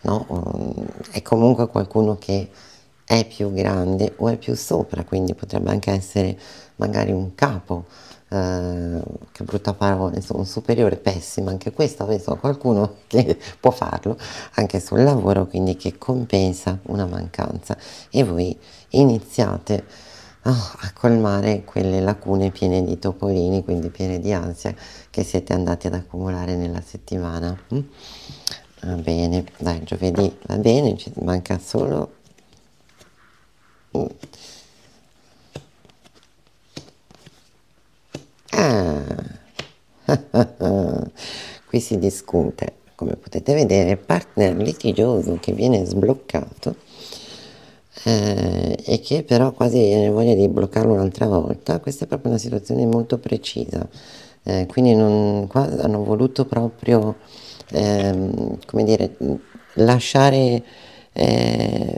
No? È comunque qualcuno che è più grande o è più sopra, quindi potrebbe anche essere magari un capo che brutta parola, insomma, un superiore pessimo, anche questo penso a qualcuno che può farlo anche sul lavoro, quindi che compensa una mancanza e voi iniziate oh, a colmare quelle lacune piene di topolini, quindi piene di ansia che siete andati ad accumulare nella settimana. Mm? Va bene, dai, giovedì va bene, ci manca solo... Mm Ah. Qui si discute, come potete vedere, il partner litigioso che viene sbloccato eh, e che però quasi viene voglia di bloccarlo un'altra volta. Questa è proprio una situazione molto precisa. Eh, quindi non, qua hanno voluto proprio, ehm, come dire, lasciare eh,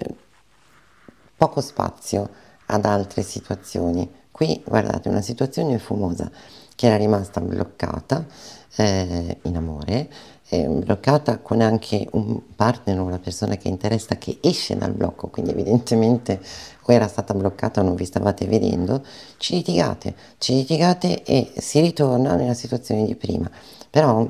poco spazio ad altre situazioni Qui guardate una situazione fumosa che era rimasta bloccata eh, in amore, eh, bloccata con anche un partner o una persona che interessa che esce dal blocco, quindi evidentemente o era stata bloccata non vi stavate vedendo, ci litigate, ci litigate e si ritorna nella situazione di prima. Però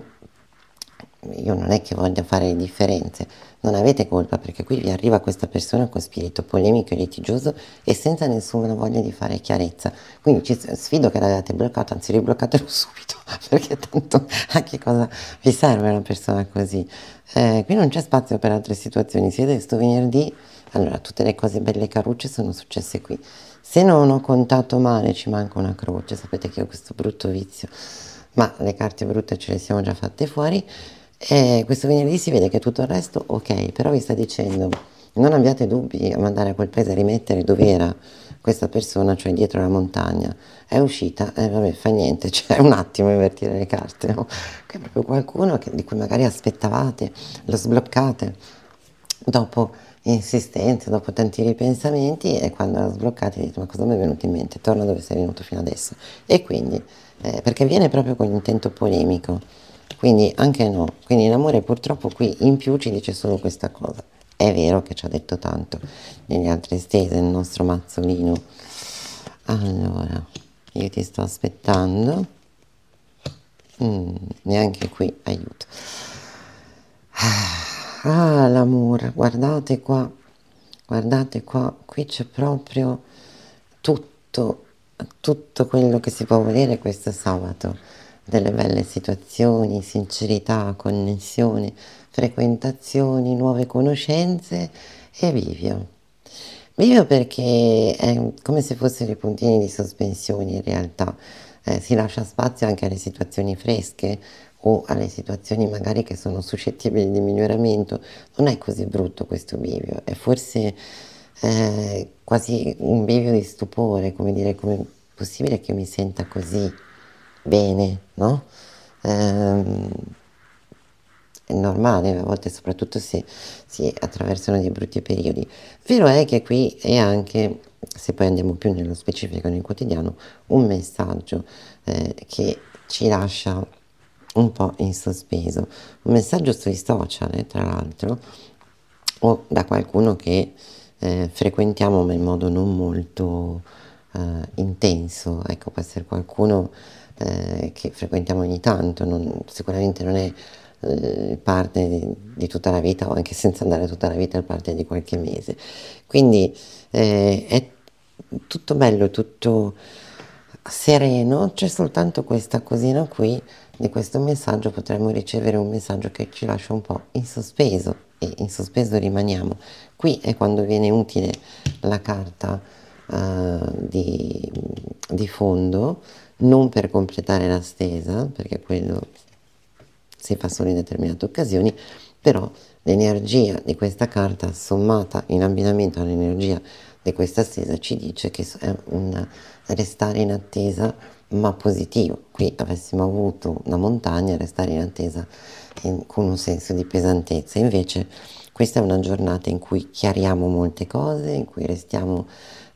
io non è che voglia fare le differenze, non avete colpa perché qui vi arriva questa persona con spirito polemico e litigioso e senza nessuna voglia di fare chiarezza. Quindi ci sfido che l'avete bloccato, anzi ribloccatelo subito perché tanto a che cosa vi serve una persona così. Eh, qui non c'è spazio per altre situazioni, siete questo venerdì, allora tutte le cose belle carucce sono successe qui. Se non ho contato male ci manca una croce, sapete che ho questo brutto vizio, ma le carte brutte ce le siamo già fatte fuori. E eh, questo venerdì si vede che tutto il resto ok, però vi sta dicendo non abbiate dubbi a mandare a quel paese a rimettere dove era questa persona, cioè dietro la montagna. È uscita e eh, vabbè, fa niente, cioè un attimo invertire le carte. No? Qui è proprio qualcuno che, di cui magari aspettavate, lo sbloccate dopo insistenza, dopo tanti ripensamenti e quando la sbloccate dite ma cosa mi è venuto in mente? Torna dove sei venuto fino adesso. E quindi, eh, perché viene proprio con l'intento polemico quindi anche no quindi l'amore purtroppo qui in più ci dice solo questa cosa è vero che ci ha detto tanto negli altri stese il nostro mazzolino allora io ti sto aspettando mm, neanche qui aiuto ah, ah l'amore guardate qua guardate qua qui c'è proprio tutto tutto quello che si può volere questo sabato delle belle situazioni, sincerità, connessione, frequentazioni, nuove conoscenze e vivio. Vivio perché è come se fossero i puntini di sospensione in realtà, eh, si lascia spazio anche alle situazioni fresche o alle situazioni magari che sono suscettibili di miglioramento. Non è così brutto questo bivio, è forse eh, quasi un bivio di stupore, come dire, come è possibile che mi senta così? bene, no? Ehm, è normale, a volte soprattutto se si attraversano dei brutti periodi. Vero è che qui è anche, se poi andiamo più nello specifico nel quotidiano, un messaggio eh, che ci lascia un po' in sospeso. Un messaggio sui social, eh, tra l'altro, o da qualcuno che eh, frequentiamo ma in modo non molto eh, intenso, ecco, può essere qualcuno eh, che frequentiamo ogni tanto, non, sicuramente non è eh, parte di, di, tutta la vita o anche senza andare tutta la vita è parte di qualche mese. Quindi eh, è tutto bello, tutto sereno, c'è soltanto questa cosina qui di questo messaggio potremmo ricevere un messaggio che ci lascia un po' in sospeso e in sospeso rimaniamo. Qui è quando viene utile la carta uh, di, di, fondo non per completare la stesa, perché quello si fa solo in determinate occasioni, però l'energia di questa carta sommata in abbinamento all'energia di questa stesa ci dice che è un restare in attesa ma positivo. Qui avessimo avuto una montagna, restare in attesa in, con un senso di pesantezza, invece questa è una giornata in cui chiariamo molte cose, in cui restiamo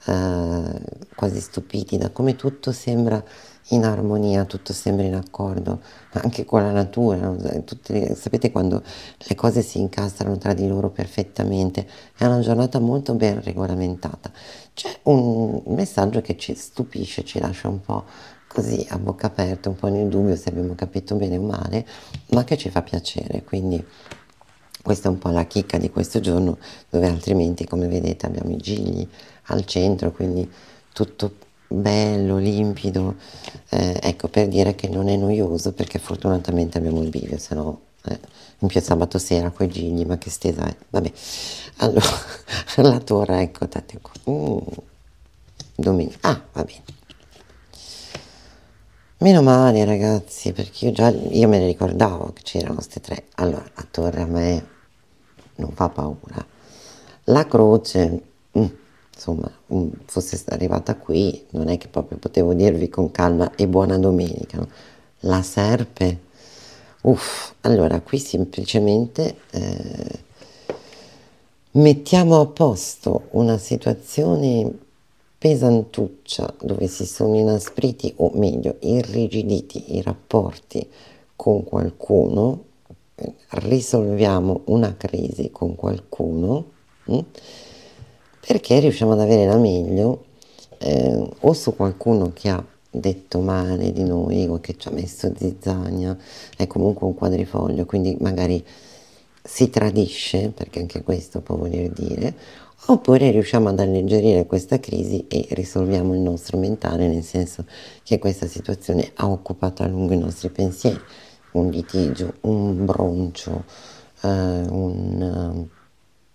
eh, quasi stupiti da come tutto sembra in armonia, tutto sembra in accordo, anche con la natura. Tutte, sapete quando le cose si incastrano tra di loro perfettamente? È una giornata molto ben regolamentata. C'è un messaggio che ci stupisce, ci lascia un po' così a bocca aperta, un po' nel dubbio se abbiamo capito bene o male, ma che ci fa piacere. Quindi questa è un po' la chicca di questo giorno, dove altrimenti, come vedete, abbiamo i gigli al centro, quindi tutto bello, limpido, eh, ecco per dire che non è noioso perché fortunatamente abbiamo il bivio, se no eh, in più sabato sera con i gigli, ma che stesa è, vabbè, allora la torre, ecco, tate qua, mm. domenica, ah va bene. Meno male ragazzi, perché io già io me ne ricordavo che c'erano queste tre. Allora, la torre a me non fa paura. La croce insomma fosse arrivata qui non è che proprio potevo dirvi con calma e buona domenica no? la serpe uff allora qui semplicemente eh, mettiamo a posto una situazione pesantuccia dove si sono inaspriti o meglio irrigiditi i rapporti con qualcuno eh, risolviamo una crisi con qualcuno hm? perché riusciamo ad avere la meglio eh, o su qualcuno che ha detto male di noi o che ci ha messo zizzania, è comunque un quadrifoglio, quindi magari si tradisce, perché anche questo può voler dire, oppure riusciamo ad alleggerire questa crisi e risolviamo il nostro mentale, nel senso che questa situazione ha occupato a lungo i nostri pensieri, un litigio, un broncio, eh, un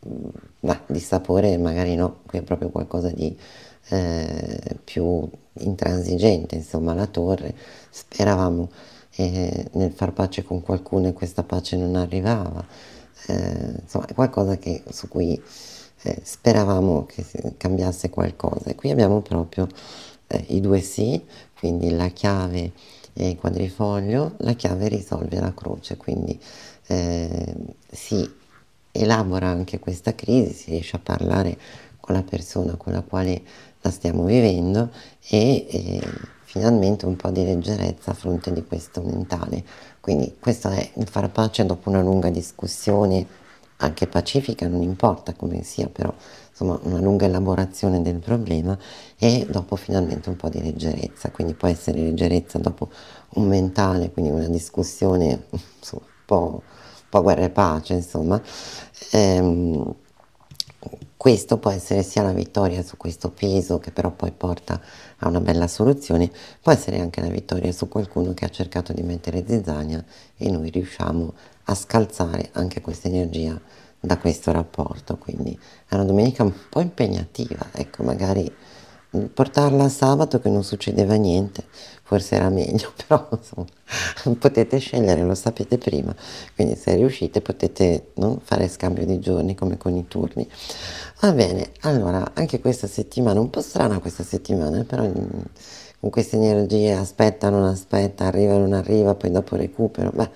Mm, bah, di sapore magari no, qui è proprio qualcosa di eh, più intransigente, insomma la torre speravamo eh, nel far pace con qualcuno e questa pace non arrivava, eh, insomma è qualcosa che, su cui eh, speravamo che cambiasse qualcosa e qui abbiamo proprio eh, i due sì, quindi la chiave e il quadrifoglio, la chiave risolve la croce, quindi eh, sì elabora anche questa crisi, si riesce a parlare con la persona con la quale la stiamo vivendo e, e finalmente un po' di leggerezza a fronte di questo mentale. Quindi questo è il far pace dopo una lunga discussione, anche pacifica, non importa come sia, però insomma una lunga elaborazione del problema e dopo finalmente un po' di leggerezza, quindi può essere leggerezza dopo un mentale, quindi una discussione insomma, un po' po' guerra e pace, insomma, ehm, questo può essere sia la vittoria su questo peso che però poi porta a una bella soluzione, può essere anche la vittoria su qualcuno che ha cercato di mettere zizzania e noi riusciamo a scalzare anche questa energia da questo rapporto, quindi è una domenica un po' impegnativa, ecco, magari portarla sabato che non succedeva niente, forse era meglio, però insomma, potete scegliere, lo sapete prima, quindi se riuscite potete no, fare scambio di giorni come con i turni. Va bene, allora anche questa settimana, un po' strana questa settimana, eh, però mm, con queste energie aspetta, non aspetta, arriva, non arriva, poi dopo recupero, beh,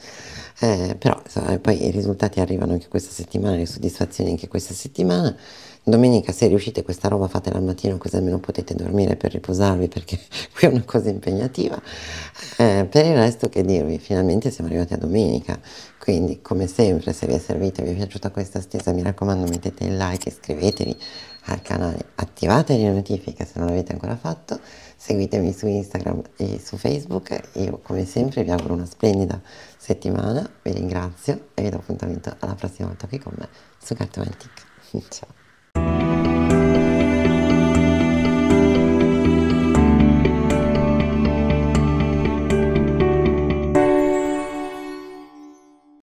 eh, però insomma, poi i risultati arrivano anche questa settimana, le soddisfazioni anche questa settimana. Domenica se riuscite questa roba fatela al mattino così almeno potete dormire per riposarvi perché qui è una cosa impegnativa. Eh, per il resto che dirvi, finalmente siamo arrivati a domenica, quindi come sempre se vi è servita e vi è piaciuta questa stesa mi raccomando mettete il like, iscrivetevi al canale, attivate le notifiche se non l'avete ancora fatto, seguitemi su Instagram e su Facebook. Io come sempre vi auguro una splendida settimana, vi ringrazio e vi do appuntamento alla prossima volta qui con me su Cartoon Antique. Ciao! you.